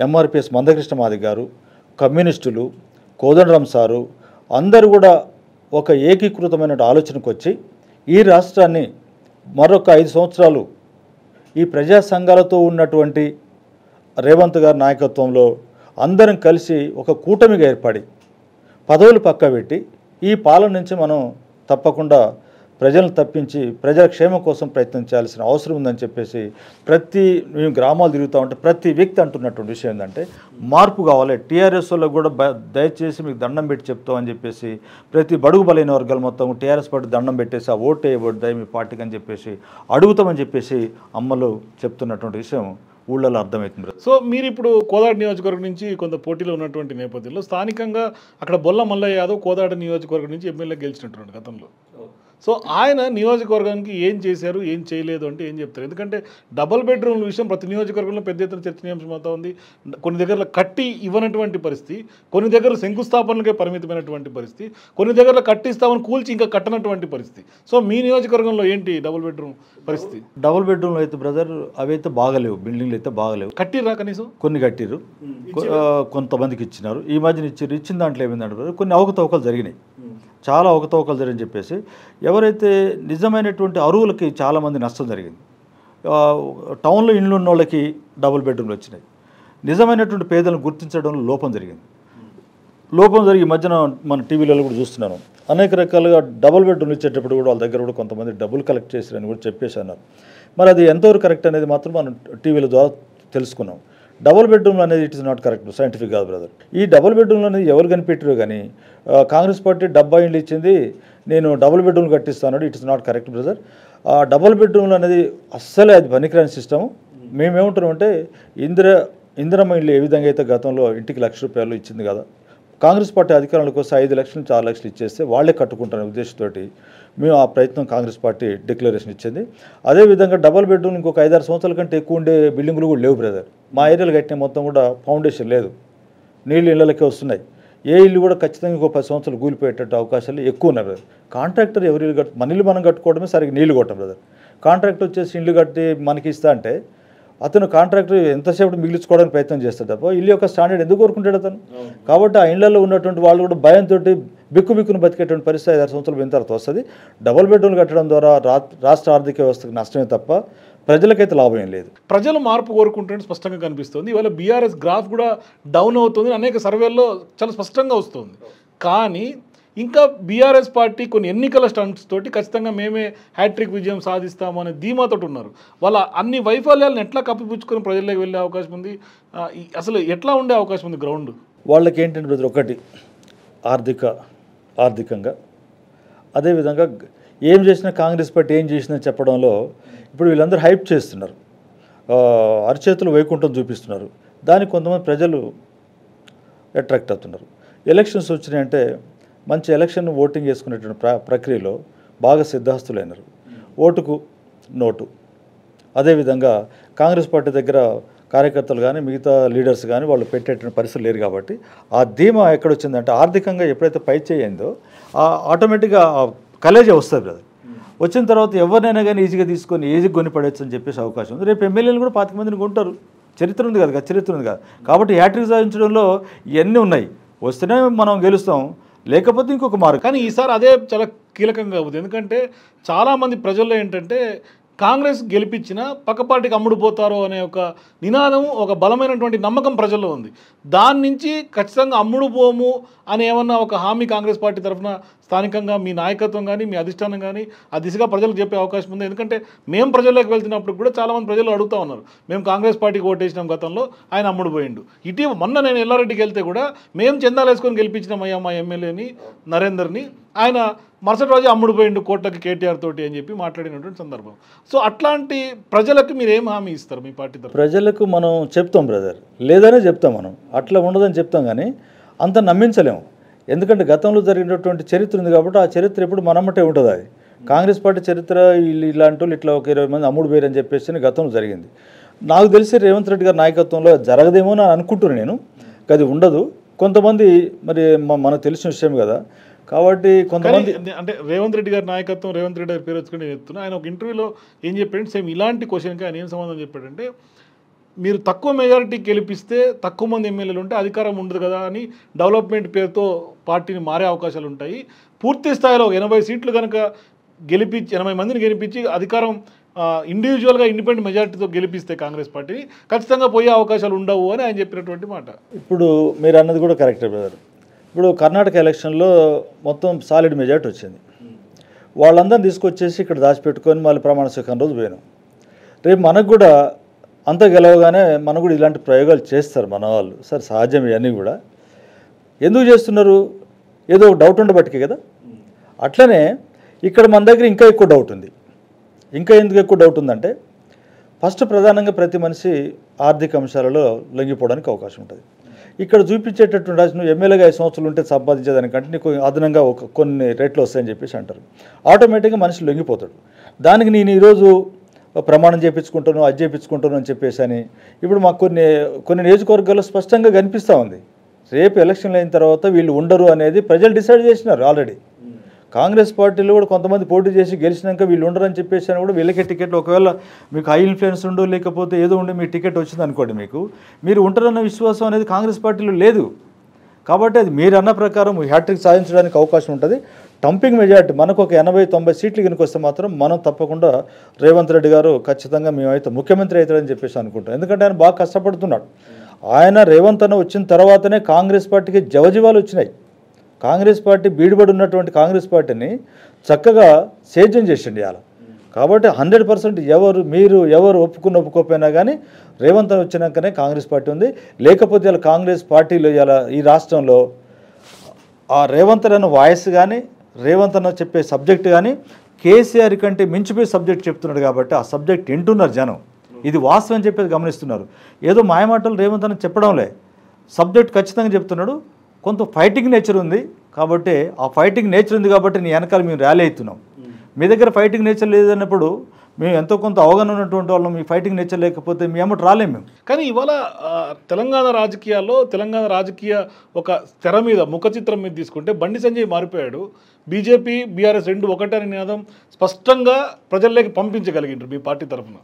ఎంఆర్పిఎస్ మందకృష్ణ మాది గారు కమ్యూనిస్టులు కోదండరామ్ సారు అందరూ కూడా ఒక ఏకీకృతమైన ఆలోచనకు వచ్చి ఈ రాష్ట్రాన్ని మరొక ఐదు సంవత్సరాలు ఈ ప్రజా సంఘాలతో ఉన్నటువంటి రేవంత్ గారి నాయకత్వంలో అందరం కలిసి ఒక కూటమిగా ఏర్పడి పదవులు పక్క పెట్టి ఈ పాలన నుంచి మనం తప్పకుండా ప్రజలను తప్పించి ప్రజల క్షేమం కోసం ప్రయత్నం చేయాల్సిన అవసరం ఉందని చెప్పేసి ప్రతి మేము గ్రామాలు తిరుగుతూ ఉంటే ప్రతి వ్యక్తి అంటున్నటువంటి విషయం ఏంటంటే మార్పు కావాలి టీఆర్ఎస్ వాళ్ళకు కూడా దయచేసి మీకు దండం పెట్టి చెప్తామని చెప్పేసి ప్రతి బడుగు బలైన వర్గాలు మొత్తం టీఆర్ఎస్ పార్టీ దండం పెట్టేసి ఆ ఓటు వేయబడ్డాయి మీ పార్టీకి అని చెప్పేసి అడుగుతామని చెప్పేసి అమ్మలు చెప్తున్నటువంటి విషయం ఊళ్ళలో అర్థమవుతుంది సో మీరు ఇప్పుడు కోదాడ నియోజకవర్గం నుంచి కొంత పోటీలో ఉన్నటువంటి నేపథ్యంలో స్థానికంగా అక్కడ బొల్ల మల్లయ్య యాదవ్ కోదాడ నియోజకవర్గం నుంచి ఎమ్మెల్యే గెలిచినటువంటి గతంలో సో ఆయన నియోజకవర్గానికి ఏం చేశారు ఏం చేయలేదు అంటే ఏం చెప్తారు ఎందుకంటే డబుల్ బెడ్రూమ్ల విషయం ప్రతి నియోజకవర్గంలో పెద్ద ఎత్తున చర్చనీయాంశం అవుతా ఉంది కొన్ని దగ్గరలో కట్టి ఇవ్వనటువంటి పరిస్థితి కొన్ని దగ్గర శంకుస్థాపనలకే పరిమితమైనటువంటి పరిస్థితి కొన్ని దగ్గర కట్టిస్తామని కూల్చి ఇంకా కట్టనటువంటి పరిస్థితి సో మీ నియోజకవర్గంలో ఏంటి డబుల్ బెడ్రూమ్ పరిస్థితి డబుల్ బెడ్రూమ్లో అయితే బ్రదర్ అవి అయితే బాగలేవు బిల్డింగ్లు అయితే బాగలేవు కట్టిరా కనీసం కొన్ని కట్టిరు కొంతమందికి ఇచ్చినారు ఈ మధ్యన ఇచ్చారు ఇచ్చిన దాంట్లో ఏమైందంటే కొన్ని అవకతవకలు జరిగినాయి చాలా ఒకతవకలు జరిగి చెప్పేసి ఎవరైతే నిజమైనటువంటి అరువులకి చాలామంది నష్టం జరిగింది టౌన్లో ఇండ్లు ఉన్న వాళ్ళకి డబుల్ బెడ్రూమ్లు వచ్చినాయి నిజమైనటువంటి పేదలను గుర్తించడంలో లోపం జరిగింది లోపం జరిగి మధ్యన మన టీవీలలో కూడా చూస్తున్నాను అనేక రకాలుగా డబుల్ బెడ్రూమ్లు ఇచ్చేటప్పుడు కూడా వాళ్ళ దగ్గర కూడా కొంతమంది డబ్బులు కలెక్ట్ చేశారని కూడా చెప్పేసి అన్నారు మరి అది ఎంతవరకు కరెక్ట్ అనేది మాత్రం మనం టీవీల ద్వారా తెలుసుకున్నాం డబుల్ బెడ్రూమ్లు అనేది it is not correct scientific కాదు బ్రదర్ ఈ డబుల్ బెడ్రూమ్లు అనేది ఎవరు కనిపెట్టారు కానీ కాంగ్రెస్ పార్టీ డబ్బా ఇండ్లు ఇచ్చింది నేను డబుల్ బెడ్రూమ్లు కట్టిస్తాను it is not correct brother double బెడ్రూమ్లు అనేది అస్సలే అది పనికిరాని సిస్టమ్ మేమేమంటున్నామంటే ఇందిర ఇందిరమ్మ ఇండ్లు ఏ విధంగా అయితే గతంలో ఇంటికి లక్ష రూపాయలు ఇచ్చింది కదా కాంగ్రెస్ పార్టీ అధికారుల కోసం ఐదు లక్షలు చాలా లక్షలు ఇచ్చేస్తే వాళ్ళే కట్టుకుంటారు ఉద్దేశంతో మేము ఆ ప్రయత్నం కాంగ్రెస్ పార్టీ డిక్లరేషన్ ఇచ్చింది అదేవిధంగా డబల్ బెడ్రూమ్ ఇంకొక ఐదారు సంవత్సరాల కంటే ఎక్కువ ఉండే బిల్డింగ్లు కూడా లేవు బ్రదర్ మా ఏరియాలో కట్టిన మొత్తం కూడా ఫౌండేషన్ లేదు నీళ్ళు ఇళ్ళకే వస్తున్నాయి ఏ ఇల్లు కూడా ఖచ్చితంగా ఇంకో పది సంవత్సరాలు కూలిపోయేటట్టు అవకాశాలు ఎక్కువ ఉన్నాయి బ్రదర్ కాంట్రాక్టర్ ఎవరి ఇల్లు కట్టు మన ఇల్లు మనం కట్టుకోవడమే సరిగ్గా నీళ్ళు కొట్టం బ్రదర్ కాంట్రాక్టర్ వచ్చేసి ఇల్లు కట్టి మనకి ఇస్తా అంటే అతను కాంట్రాక్టర్ ఎంతసేపు మిగిలించుకోవడానికి ప్రయత్నం చేస్తాడు తప్ప ఇల్లు యొక్క స్టాండర్డ్ ఎందుకు కోరుకుంటాడు అతను కాబట్టి ఆ ఇళ్లలో ఉన్నటువంటి వాళ్ళు కూడా భయంతో బిక్కు బిక్కును బతికేటువంటి పరిస్థితి ఐదారు సంవత్సరాలు పోయిన తర్వాత వస్తుంది డబుల్ బెడ్రూమ్లు కట్టడం ద్వారా రాష్ట్ర ఆర్థిక వ్యవస్థకు నష్టమే తప్ప ప్రజలకైతే లాభం ఏం లేదు ప్రజలు మార్పు కోరుకుంటున్నట్టు స్పష్టంగా కనిపిస్తుంది ఇవాళ బీఆర్ఎస్ గ్రాఫ్ కూడా డౌన్ అవుతుంది అనేక సర్వేల్లో చాలా స్పష్టంగా వస్తుంది కానీ ఇంకా బీఆర్ఎస్ పార్టీ కొన్ని ఎన్నికల స్టంట్స్ తోటి ఖచ్చితంగా మేమే హ్యాట్రిక్ విజయం సాధిస్తాము అనే ధీమాతో ఉన్నారు వాళ్ళ అన్ని వైఫల్యాలను ఎట్లా కప్పిపుచ్చుకొని ప్రజల్లోకి వెళ్ళే అవకాశం ఉంది అసలు ఎట్లా ఉండే అవకాశం ఉంది గ్రౌండ్ వాళ్ళకి ఏంటంటే ప్రతి ఒకటి ఆర్థిక ఆర్థికంగా అదేవిధంగా ఏం చేసినా కాంగ్రెస్ పార్టీ ఏం చేసినా చెప్పడంలో ఇప్పుడు వీళ్ళందరూ హైప్ చేస్తున్నారు అరచేతులు వైకుంఠం చూపిస్తున్నారు దానికి కొంతమంది ప్రజలు అట్రాక్ట్ అవుతున్నారు ఎలక్షన్స్ వచ్చినాయంటే మంచి ఎలక్షన్ ఓటింగ్ చేసుకునేటువంటి ప్ర ప్రక్రియలో బాగా సిద్ధాస్తులైనారు ఓటుకు నోటు అదేవిధంగా కాంగ్రెస్ పార్టీ దగ్గర కార్యకర్తలు కానీ మిగతా లీడర్స్ కానీ వాళ్ళు పెట్టేట పరిస్థితులు లేరు కాబట్టి ఆ ధీమా ఎక్కడొచ్చిందంటే ఆర్థికంగా ఎప్పుడైతే పై చేయిందో ఆటోమేటిక్గా కలేజీ వస్తుంది కదా వచ్చిన తర్వాత ఎవరినైనా కానీ ఈజీగా తీసుకొని ఏజీకి కొని పడేచ్చు అని చెప్పేసి అవకాశం ఉంది రేపు ఎమ్మెల్యేలు కూడా పాతిక మందిని కొంటారు చరిత్ర ఉంది కదా చరిత్ర ఉంది కదా కాబట్టి హ్యాట్రిక్ సాధించడంలో ఇవన్నీ ఉన్నాయి వస్తేనే మనం గెలుస్తాం లేకపోతే ఇంకొక మార్గం కానీ ఈసారి అదే చాలా కీలకంగా అవుతుంది ఎందుకంటే చాలామంది ప్రజల్లో ఏంటంటే కాంగ్రెస్ గెలిపించిన అమ్ముడు అమ్ముడుపోతారు అనే ఒక నినాదం ఒక బలమైనటువంటి నమ్మకం ప్రజల్లో ఉంది దాని నుంచి ఖచ్చితంగా అమ్ముడుపోము అని ఏమన్నా ఒక హామీ కాంగ్రెస్ పార్టీ తరఫున స్థానికంగా మీ నాయకత్వం కానీ మీ అధిష్టానం కానీ ఆ దిశగా ప్రజలకు చెప్పే అవకాశం ఉంది ఎందుకంటే మేము ప్రజల్లోకి వెళ్తున్నప్పుడు కూడా చాలామంది ప్రజలు అడుగుతూ ఉన్నారు మేము కాంగ్రెస్ పార్టీకి ఓటేసినాం గతంలో ఆయన అమ్ముడుపోయిండు ఇటీవల మొన్న నేను ఎల్లారెడ్డికి వెళ్తే కూడా మేము చందాలేసుకొని అయ్యా మా ఎమ్మెల్యేని నరేందర్ని ఆయన మరుసటి రోజు అమ్ముడుపోయిండు కోట్లకి కేటీఆర్ తోటి అని చెప్పి మాట్లాడినటువంటి సందర్భం సో అట్లాంటి ప్రజలకు మీరు ఏం హామీ ఇస్తారు మీ పార్టీ ప్రజలకు మనం చెప్తాం బ్రదర్ లేదనే చెప్తాం మనం అట్లా ఉండదని చెప్తాం కానీ అంత నమ్మించలేము ఎందుకంటే గతంలో జరిగినటువంటి చరిత్ర ఉంది కాబట్టి ఆ చరిత్ర ఎప్పుడు మనమ్మటే ఉంటుంది అది కాంగ్రెస్ పార్టీ చరిత్ర వీళ్ళు ఇలాంటి వాళ్ళు ఇట్లా ఒక ఇరవై మంది అమ్ముడు అని చెప్పేసి గతంలో జరిగింది నాకు తెలిసి రేవంత్ రెడ్డి గారి నాయకత్వంలో జరగదేమో అని అనుకుంటున్నాను నేను అది ఉండదు కొంతమంది మరి మనకు తెలిసిన విషయం కదా కాబట్టి కొంతమంది అంటే రేవంత్ రెడ్డి గారి నాయకత్వం రేవంత్ రెడ్డి గారి పేరు వచ్చుకుని చెప్తున్నా ఆయన ఒక ఇంటర్వ్యూలో ఏం చెప్పాడు సేమ్ ఇలాంటి క్వశ్చన్కి ఆయన ఏం సంబంధం చెప్పాడంటే మీరు తక్కువ మెజారిటీ గెలిపిస్తే తక్కువ మంది ఎమ్మెల్యేలు ఉంటే అధికారం ఉండదు కదా అని డెవలప్మెంట్ పేరుతో పార్టీని మారే అవకాశాలు ఉంటాయి పూర్తి స్థాయిలో ఎనభై సీట్లు కనుక గెలిపించి ఎనభై మందిని గెలిపించి అధికారం ఇండివిజువల్గా ఇండిపెండెంట్ మెజారిటీతో గెలిపిస్తే కాంగ్రెస్ పార్టీని ఖచ్చితంగా పోయే అవకాశాలు ఉండవు అని ఆయన చెప్పినటువంటి మాట ఇప్పుడు మీరు అన్నది కూడా కరెక్టే బ్రదర్ ఇప్పుడు కర్ణాటక ఎలక్షన్లో మొత్తం సాలిడ్ మెజార్టీ వచ్చింది వాళ్ళందరినీ తీసుకొచ్చేసి ఇక్కడ దాచిపెట్టుకొని మళ్ళీ ప్రమాణ స్వీకారం రోజు పోయినాం రేపు మనకు కూడా అంత గెలవగానే మనం కూడా ఇలాంటి ప్రయోగాలు చేస్తారు మన వాళ్ళు సార్ సహజం ఇవన్నీ కూడా ఎందుకు చేస్తున్నారు ఏదో ఒక డౌట్ ఉండబట్టికే కదా అట్లనే ఇక్కడ మన దగ్గర ఇంకా ఎక్కువ డౌట్ ఉంది ఇంకా ఎందుకు ఎక్కువ డౌట్ ఉందంటే ఫస్ట్ ప్రధానంగా ప్రతి మనిషి ఆర్థిక అంశాలలో లొంగిపోవడానికి అవకాశం ఉంటుంది ఇక్కడ చూపించేటట్టు ఉండాల్సి నువ్వు ఎమ్మెల్యేగా ఐదు సంవత్సరాలు ఉంటే సంపాదించేదానికంటే నీకు అదనంగా ఒక కొన్ని రేట్లు వస్తాయని చెప్పేసి అంటారు ఆటోమేటిక్గా మనిషి లొంగిపోతాడు దానికి నేను ఈరోజు ప్రమాణం చేయించుకుంటాను అది చేయించుకుంటాను అని చెప్పేసి అని ఇప్పుడు మాకు కొన్ని కొన్ని నియోజకవర్గాల్లో స్పష్టంగా కనిపిస్తూ ఉంది రేపు ఎలక్షన్లు అయిన తర్వాత వీళ్ళు ఉండరు అనేది ప్రజలు డిసైడ్ చేసినారు ఆల్రెడీ కాంగ్రెస్ పార్టీలో కూడా కొంతమంది పోటీ చేసి గెలిచినాక వీళ్ళు ఉండరని చెప్పేసి అని కూడా వీళ్ళకే టికెట్లు ఒకవేళ మీకు హై ఇన్ఫ్లుయెన్స్ ఉండు లేకపోతే ఏదో ఉండి మీ టికెట్ వచ్చింది అనుకోండి మీకు మీరు ఉంటారన్న విశ్వాసం అనేది కాంగ్రెస్ పార్టీలో లేదు కాబట్టి అది మీరు అన్న ప్రకారం హ్యాట్రిక్ సాధించడానికి అవకాశం ఉంటుంది టంపింగ్ మెజార్టీ మనకు ఒక ఎనభై తొంభై సీట్లు కనుకొస్తే మాత్రం మనం తప్పకుండా రేవంత్ రెడ్డి గారు ఖచ్చితంగా మేమైతే ముఖ్యమంత్రి అవుతాడని చెప్పేసి అనుకుంటాం ఎందుకంటే ఆయన బాగా కష్టపడుతున్నాడు ఆయన రేవంత్ అన్న వచ్చిన తర్వాతనే కాంగ్రెస్ పార్టీకి జవజీవాలు వచ్చినాయి కాంగ్రెస్ పార్టీ బీడుబడి ఉన్నటువంటి కాంగ్రెస్ పార్టీని చక్కగా సేద్యం చేసిండి అలా కాబట్టి హండ్రెడ్ పర్సెంట్ ఎవరు మీరు ఎవరు ఒప్పుకుని ఒప్పుకోపోయినా కానీ రేవంత్ వచ్చినాకనే కాంగ్రెస్ పార్టీ ఉంది లేకపోతే ఇలా కాంగ్రెస్ పార్టీలో ఇలా ఈ రాష్ట్రంలో ఆ రేవంత్ అన్న వాయిస్ కానీ రేవంత్ అన్న చెప్పే సబ్జెక్ట్ కానీ కేసీఆర్ కంటే మించిపోయే సబ్జెక్ట్ చెప్తున్నాడు కాబట్టి ఆ సబ్జెక్ట్ వింటున్నారు జనం ఇది వాస్తవం అని చెప్పేది గమనిస్తున్నారు ఏదో మాయమాటలు రేవంత్ అన్న చెప్పడంలే సబ్జెక్ట్ ఖచ్చితంగా చెప్తున్నాడు కొంత ఫైటింగ్ నేచర్ ఉంది కాబట్టి ఆ ఫైటింగ్ నేచర్ ఉంది కాబట్టి నీ వెనకాల మేము ర్యాలీ అవుతున్నాం మీ దగ్గర ఫైటింగ్ నేచర్ లేదన్నప్పుడు మేము ఎంతో కొంత అవగాహన ఉన్నటువంటి వాళ్ళం మీ ఫైటింగ్ నేచర్ లేకపోతే మేము రాలేము మేము కానీ ఇవాళ తెలంగాణ రాజకీయాల్లో తెలంగాణ రాజకీయ ఒక తెర మీద ముఖ చిత్రం మీద తీసుకుంటే బండి సంజయ్ మారిపోయాడు బీజేపీ బీఆర్ఎస్ రెండు ఒకటే అనే నినాదం స్పష్టంగా ప్రజల్లోకి పంపించగలిగింటారు మీ పార్టీ తరఫున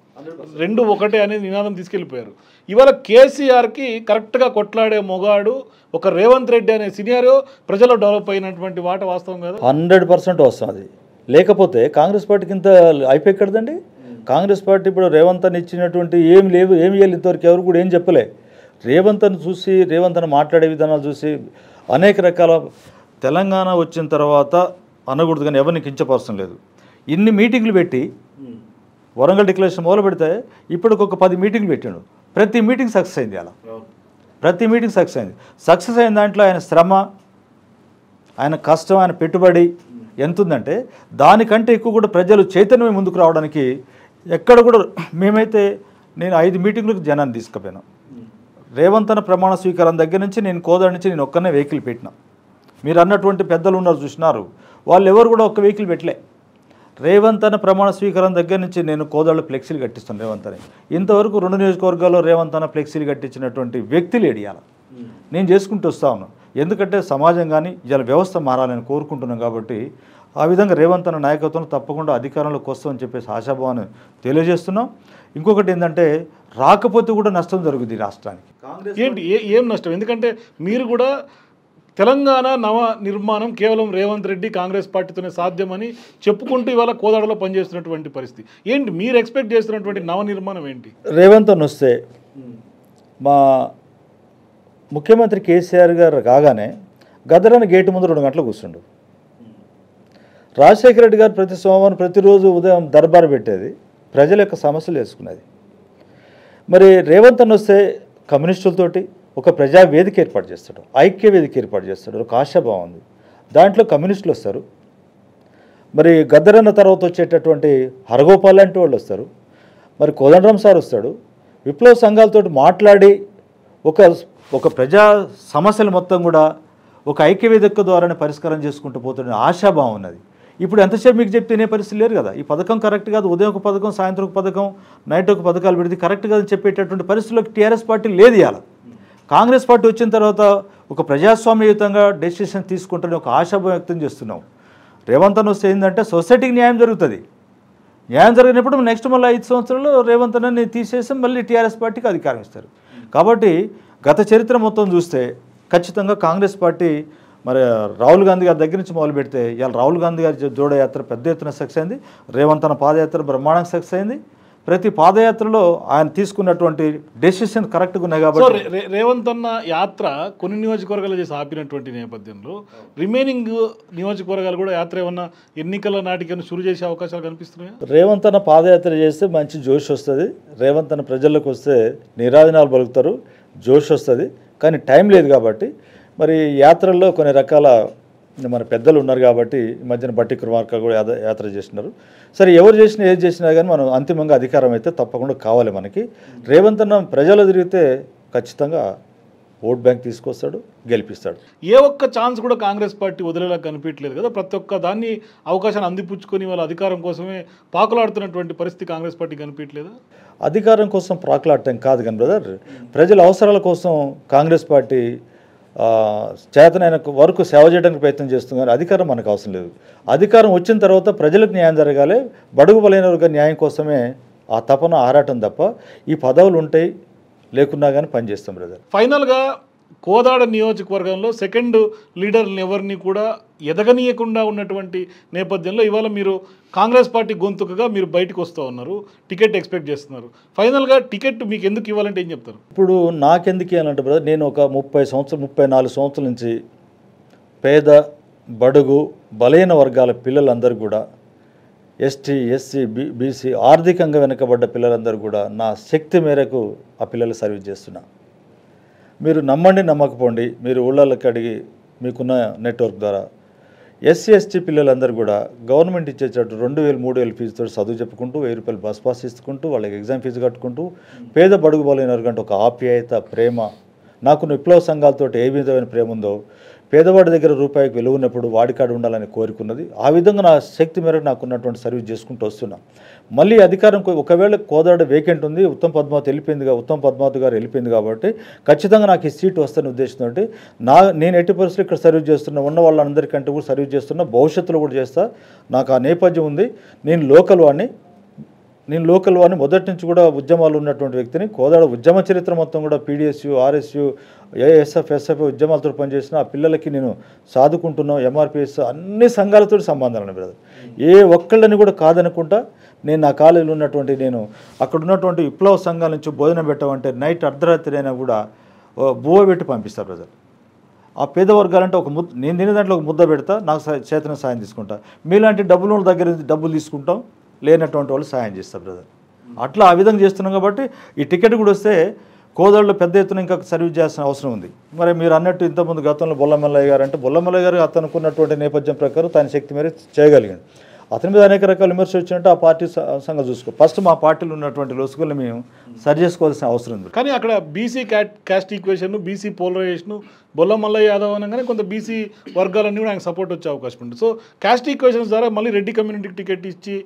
రెండు ఒకటే అనే నినాదం తీసుకెళ్ళిపోయారు ఇవాళ కేసీఆర్కి కరెక్ట్గా కొట్లాడే మొగాడు ఒక రేవంత్ రెడ్డి అనే సినియర్ ప్రజలు డెవలప్ అయినటువంటి వాట వాస్తవం కదా హండ్రెడ్ పర్సెంట్ వస్తుంది లేకపోతే కాంగ్రెస్ పార్టీకి ఇంత అయిపోయిందండి కాంగ్రెస్ పార్టీ ఇప్పుడు రేవంత్ అని ఇచ్చినటువంటి ఏం లేవు ఏమి చేయాలి ఇంతవరకు ఎవరు కూడా ఏం చెప్పలే రేవంత్ అని చూసి రేవంత్ అని మాట్లాడే విధానాలు చూసి అనేక రకాల తెలంగాణ వచ్చిన తర్వాత అనకూడదు కానీ ఎవరిని కించపరచడం లేదు ఇన్ని మీటింగ్లు పెట్టి వరంగల్ డిక్లరేషన్ మొదలు పెడితే ఇప్పటికి ఒక పది మీటింగ్లు పెట్టాడు ప్రతి మీటింగ్ సక్సెస్ అయింది అలా ప్రతి మీటింగ్ సక్సెస్ అయింది సక్సెస్ అయిన దాంట్లో ఆయన శ్రమ ఆయన కష్టం ఆయన పెట్టుబడి ఎంత ఉందంటే దానికంటే ఎక్కువ కూడా ప్రజలు చైతన్యమే ముందుకు రావడానికి ఎక్కడ కూడా మేమైతే నేను ఐదు మీటింగ్లకు జనాన్ని తీసుకుపోయాను రేవంత్ అన్న ప్రమాణ స్వీకారం దగ్గర నుంచి నేను కోదాడి నుంచి నేను ఒక్కనే వెహికల్ పెట్టిన మీరు అన్నటువంటి పెద్దలు ఉన్నారు చూసినారు వాళ్ళు ఎవరు కూడా ఒక్క వెహికల్ పెట్టలే రేవంత్ అన్న ప్రమాణ స్వీకారం దగ్గర నుంచి నేను కోదాళ్ళు ఫ్లెక్సీలు కట్టిస్తాను రేవంత్ అని ఇంతవరకు రెండు నియోజకవర్గాల్లో రేవంత్ అన్న ఫ్లెక్సీలు కట్టించినటువంటి వ్యక్తులు లేడియాల నేను చేసుకుంటూ వస్తా ఉన్నాను ఎందుకంటే సమాజం కానీ ఇవాళ వ్యవస్థ మారాలని కోరుకుంటున్నాం కాబట్టి ఆ విధంగా రేవంత్ అన్న నాయకత్వంలో తప్పకుండా అధికారంలోకి వస్తామని చెప్పేసి ఆశాభావాన్ని తెలియజేస్తున్నాం ఇంకొకటి ఏంటంటే రాకపోతే కూడా నష్టం జరుగుతుంది రాష్ట్రానికి కాంగ్రెస్ ఏంటి ఏం నష్టం ఎందుకంటే మీరు కూడా తెలంగాణ నవ నిర్మాణం కేవలం రేవంత్ రెడ్డి కాంగ్రెస్ పార్టీతోనే సాధ్యమని చెప్పుకుంటూ ఇవాళ కోదాడలో పనిచేస్తున్నటువంటి పరిస్థితి ఏంటి మీరు ఎక్స్పెక్ట్ చేస్తున్నటువంటి నవ నిర్మాణం ఏంటి రేవంత్ అని వస్తే మా ముఖ్యమంత్రి కేసీఆర్ గారు కాగానే గదరని గేటు ముందు రెండు గంటలు కూర్చుండు రాజశేఖర రెడ్డి గారు ప్రతి సోమవారం ప్రతిరోజు ఉదయం దర్బార్ పెట్టేది ప్రజల యొక్క సమస్యలు వేసుకునేది మరి రేవంత్ అని వస్తే కమ్యూనిస్టులతోటి ఒక ప్రజా వేదిక ఏర్పాటు చేస్తాడు ఐక్య వేదిక ఏర్పాటు చేస్తాడు ఒక ఆశాభావం ఉంది దాంట్లో కమ్యూనిస్టులు వస్తారు మరి గద్దరన్న తర్వాత వచ్చేటటువంటి హరగోపాల్ లాంటి వాళ్ళు వస్తారు మరి కోదండరామ్ సార్ వస్తాడు విప్లవ సంఘాలతో మాట్లాడి ఒక ఒక ప్రజా సమస్యలు మొత్తం కూడా ఒక ఐక్యవేదిక ద్వారానే పరిష్కారం చేసుకుంటూ పోతున్న ఆశాభావం ఉన్నది ఇప్పుడు ఎంతసేపు మీకు చెప్తే పరిస్థితి లేరు కదా ఈ పథకం కరెక్ట్ కాదు ఉదయం ఒక పథకం సాయంత్రం ఒక పథకం నైట్ ఒక పథకాలు పెడితే కరెక్ట్ కాదని చెప్పేటటువంటి పరిస్థితుల్లోకి టీఆర్ఎస్ పార్టీ లేదు ఇవాళ కాంగ్రెస్ పార్టీ వచ్చిన తర్వాత ఒక ప్రజాస్వామ్యయుతంగా డెసిషన్ తీసుకుంటారని ఒక ఆశాభావం వ్యక్తం చేస్తున్నాం రేవంత్ అని వస్తే ఏంటంటే సొసైటీకి న్యాయం జరుగుతుంది న్యాయం జరిగినప్పుడు నెక్స్ట్ మళ్ళీ ఐదు సంవత్సరాలు రేవంత్ అన్నని తీసేసి మళ్ళీ టీఆర్ఎస్ పార్టీకి అధికారం ఇస్తారు కాబట్టి గత చరిత్ర మొత్తం చూస్తే ఖచ్చితంగా కాంగ్రెస్ పార్టీ మరి రాహుల్ గాంధీ గారి దగ్గర నుంచి మొదలు పెడితే ఇవాళ రాహుల్ గాంధీ గారి జోడయాత్ర పెద్ద ఎత్తున సక్సెస్ అయింది రేవంత్ అన్న పాదయాత్ర బ్రహ్మాండంగా సక్సెస్ అయింది ప్రతి పాదయాత్రలో ఆయన తీసుకున్నటువంటి డెసిషన్ కరెక్ట్గా ఉన్నాయి కాబట్టి రేవంత్ అన్న యాత్ర కొన్ని నియోజకవర్గాలు చేసి ఆపినటువంటి నేపథ్యంలో రిమైనింగ్ నియోజకవర్గాలు కూడా యాత్ర ఏమన్నా ఎన్నికల నాటికి షురు చేసే అవకాశాలు కనిపిస్తున్నాయి రేవంత్ అన్న పాదయాత్ర చేస్తే మంచి జోష్ వస్తుంది రేవంత్ అన్న ప్రజలకు వస్తే నిరాజనాలు పలుకుతారు జోష్ వస్తుంది కానీ టైం లేదు కాబట్టి మరి యాత్రల్లో కొన్ని రకాల మన పెద్దలు ఉన్నారు కాబట్టి ఈ మధ్యన బట్టి కుమార్క కూడా యాత్ర చేసినారు సరే ఎవరు చేసినా ఏది చేసినా కానీ మనం అంతిమంగా అధికారం అయితే తప్పకుండా కావాలి మనకి రేవంత్ అన్న ప్రజలు తిరిగితే ఖచ్చితంగా ఓట్ బ్యాంక్ తీసుకొస్తాడు గెలిపిస్తాడు ఏ ఒక్క ఛాన్స్ కూడా కాంగ్రెస్ పార్టీ వదిలేలా కనిపించలేదు కదా ప్రతి ఒక్క దాన్ని అవకాశాన్ని అందిపుచ్చుకొని వాళ్ళ అధికారం కోసమే పాకులాడుతున్నటువంటి పరిస్థితి కాంగ్రెస్ పార్టీ కనిపించలేదు అధికారం కోసం పాకులాడటం కాదు కానీ బ్రదర్ ప్రజల అవసరాల కోసం కాంగ్రెస్ పార్టీ చేతనైన వరకు సేవ చేయడానికి ప్రయత్నం చేస్తుంది కానీ అధికారం మనకు అవసరం లేదు అధికారం వచ్చిన తర్వాత ప్రజలకు న్యాయం జరగాలి బడుగు బలైన న్యాయం కోసమే ఆ తపన ఆరాటం తప్ప ఈ పదవులు ఉంటాయి లేకున్నా కానీ పనిచేస్తాం బ్రదర్ ఫైనల్గా కోదాడ నియోజకవర్గంలో సెకండ్ లీడర్ని ఎవరిని కూడా ఎదగనీయకుండా ఉన్నటువంటి నేపథ్యంలో ఇవాళ మీరు కాంగ్రెస్ పార్టీ గొంతుకగా మీరు బయటకు వస్తూ ఉన్నారు టికెట్ ఎక్స్పెక్ట్ చేస్తున్నారు ఫైనల్గా టికెట్ మీకు ఎందుకు ఇవ్వాలంటే ఏం చెప్తారు ఇప్పుడు నాకెందుకు ఇవ్వాలంటే బ్రదర్ నేను ఒక ముప్పై సంవత్సరం ముప్పై నాలుగు సంవత్సరాల నుంచి పేద బడుగు బలైన వర్గాల పిల్లలందరూ కూడా ఎస్టీ ఎస్సీ బీ బీసీ ఆర్థికంగా వెనుకబడ్డ పిల్లలందరూ కూడా నా శక్తి మేరకు ఆ పిల్లలు సర్వీస్ చేస్తున్నా మీరు నమ్మండి నమ్మకపోండి మీరు ఊళ్ళకి అడిగి మీకున్న నెట్వర్క్ ద్వారా ఎస్సీ ఎస్టీ పిల్లలందరూ కూడా గవర్నమెంట్ ఇచ్చేటట్టు రెండు వేలు మూడు వేలు ఫీజుతో చదువు చెప్పుకుంటూ వెయ్యి రూపాయలు బస్ పాస్ ఇస్తుకుంటూ వాళ్ళకి ఎగ్జామ్ ఫీజు కట్టుకుంటూ పేద బడుగు బలైన ఒక ఆప్యాయత ప్రేమ నాకు విప్లవ సంఘాలతో ఏ విధమైన ప్రేమ ఉందో పేదవాడి దగ్గర రూపాయికి విలువ ఉన్నప్పుడు వాడికాడు ఉండాలని కోరుకున్నది ఆ విధంగా నా శక్తి మేరకు నాకున్నటువంటి సర్వీస్ చేసుకుంటూ వస్తున్నా మళ్ళీ అధికారం ఒకవేళ కోదాడ వేకెంట్ ఉంది ఉత్తమ్ పద్మావతి వెళ్ళిపోయింది ఉత్తమ్ పద్మావతి గారు వెళ్ళిపోయింది కాబట్టి ఖచ్చితంగా నాకు ఈ సీట్ వస్తున్న ఉద్దేశంతో నా నేను ఎట్టి పరిస్థితులు ఇక్కడ సర్వీస్ చేస్తున్నా ఉన్న వాళ్ళందరికంటే కూడా సర్వీస్ చేస్తున్నా భవిష్యత్తులో కూడా చేస్తా నాకు ఆ నేపథ్యం ఉంది నేను లోకల్ వాడిని నేను లోకల్ వాడిని మొదటి నుంచి కూడా ఉద్యమాలు ఉన్నటువంటి వ్యక్తిని కోదాడ ఉద్యమ చరిత్ర మొత్తం కూడా పీడిఎస్యు ఆర్ఎస్యు ఏఎస్ఎఫ్ ఎస్ఎఫ్ ఉద్యమాలతో పనిచేసిన ఆ పిల్లలకి నేను సాదుకుంటున్నాను ఎంఆర్పిఎస్ అన్ని సంఘాలతో సంబంధాలను బ్రదర్ ఏ ఒక్కళ్ళని కూడా కాదనుకుంటా నేను నా కాలేజీలో ఉన్నటువంటి నేను అక్కడ ఉన్నటువంటి విప్లవ సంఘాల నుంచి భోజనం పెట్టమంటే నైట్ అర్ధరాత్రి అయినా కూడా బువ్వ పెట్టి పంపిస్తారు బ్రదర్ ఆ పేద వర్గాలంటే ఒక ముద్ద నేను తినే దాంట్లో ఒక ముద్ద పెడతా నాకు చేతన సాయం తీసుకుంటా మీలాంటి డబ్బులు దగ్గర డబ్బులు తీసుకుంటాం లేనటువంటి వాళ్ళు సాయం చేస్తారు బ్రదర్ అట్లా ఆ విధంగా చేస్తున్నాం కాబట్టి ఈ టికెట్ కూడా వస్తే కోదాడులో పెద్ద ఎత్తున ఇంకా సర్వీస్ చేయాల్సిన అవసరం ఉంది మరి మీరు అన్నట్టు ఇంతకుముందు గతంలో బొల్లమల్లయ్య గారు అంటే బొల్లమల్లయ్య గారు అతనుకున్నటువంటి నేపథ్యం ప్రకారం తన శక్తి మేర చేయగలిగింది అతని మీద అనేక రకాల విమర్శలు వచ్చినట్టు ఆ పార్టీ సంగతి చూసుకో ఫస్ట్ మా పార్టీలో ఉన్నటువంటి లోసుకొని మేము సరి చేసుకోవాల్సిన అవసరం ఉంది కానీ అక్కడ BC caste equation BC polarisation Bollamalla Yadav అనగానే కొంత బీసీ వర్గాలన్నీ కూడా ఆయన సపోర్ట్ వచ్చే అవకాశం ఉంది సో క్యాస్ట్ ఈక్వేషన్స్ ద్వారా మళ్ళీ రెడ్డి కమ్యూనిటీకి టికెట్ ఇచ్చి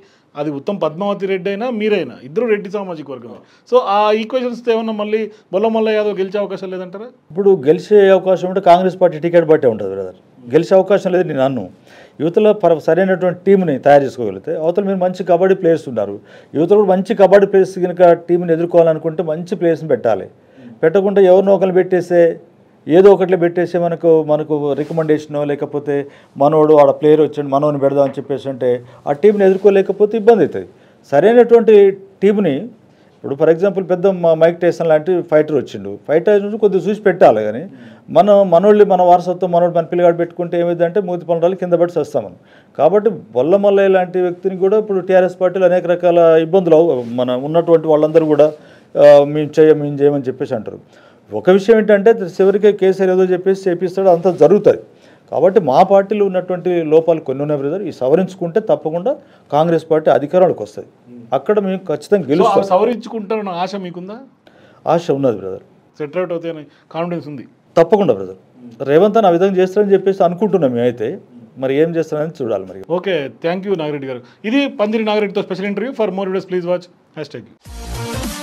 అది ఉత్తమ్ పద్మావతి రెడ్డి అయినా మీరైనా ఇద్దరు రెడ్డి సామాజిక వర్గం సో ఆ ఈక్వేషన్స్ ఏమన్నా మళ్ళీ బొల్లమల్ల యాదవ్ గెలిచే అవకాశం లేదంటారా ఇప్పుడు గెలిచే అవకాశం ఉంటే కాంగ్రెస్ పార్టీ టికెట్ బట్టే ఉంటుంది బ్రదర్ గెలిచే అవకాశం లేదు నేను అన్ను యువతల పర సరైనటువంటి టీంని తయారు చేసుకోగలిగితే అవతల మీరు మంచి కబడ్డీ ప్లేయర్స్ ఉన్నారు యువతలు కూడా మంచి కబడ్డీ ప్లేయర్స్ కనుక టీంని ఎదుర్కోవాలనుకుంటే మంచి ప్లేయర్స్ని పెట్టాలి పెట్టకుండా ఎవరినో ఒకరిని పెట్టేస్తే ఏదో ఒకటి పెట్టేసి మనకు మనకు రికమెండేషన్ లేకపోతే మనోడు ఆడ ప్లేయర్ వచ్చాడు మనోని పెడదామని చెప్పేసి అంటే ఆ టీంని ఎదుర్కోలేకపోతే ఇబ్బంది అవుతుంది సరైనటువంటి టీంని ఇప్పుడు ఫర్ ఎగ్జాంపుల్ పెద్ద మైక్ టేసన్ లాంటి ఫైటర్ వచ్చిండు ఫైటర్ కొద్దిగా చూసి పెట్టాలి కానీ మనం మనోళ్ళు మన వారసత్వం మనోడు మన పిల్లగాడు పెట్టుకుంటే ఏమైందంటే మూతి రాళ్ళు కింద పడి చేస్తామని కాబట్టి బొల్లమల్లయ్య లాంటి వ్యక్తిని కూడా ఇప్పుడు టీఆర్ఎస్ పార్టీలు అనేక రకాల ఇబ్బందులు మన ఉన్నటువంటి వాళ్ళందరూ కూడా మేము చేయ మేము చేయమని చెప్పేసి అంటారు ఒక విషయం ఏంటంటే చివరికి కేసీఆర్ ఏదో చెప్పేసి చేపిస్తాడు అంతా జరుగుతుంది కాబట్టి మా పార్టీలో ఉన్నటువంటి లోపాలు కొన్ని ఉన్నాయి బ్రదర్ ఈ సవరించుకుంటే తప్పకుండా కాంగ్రెస్ పార్టీ అధికారంలోకి వస్తుంది అక్కడ మేము ఖచ్చితంగా గెలుస్తాం సవరించుకుంటారన్న ఆశ మీకుందా ఆశ ఉన్నది బ్రదర్ సెట్ అవుతాయి అవుతాయని కాన్ఫిడెన్స్ ఉంది తప్పకుండా బ్రదర్ రేవంత్ అని ఆ విధంగా చేస్తారని చెప్పేసి అనుకుంటున్నాం మేమైతే మరి ఏం చేస్తారని చూడాలి మరి okay thank you Naga Reddy garu ఇది పందిరి నాగరెడ్డితో special interview for more videos please watch hash tag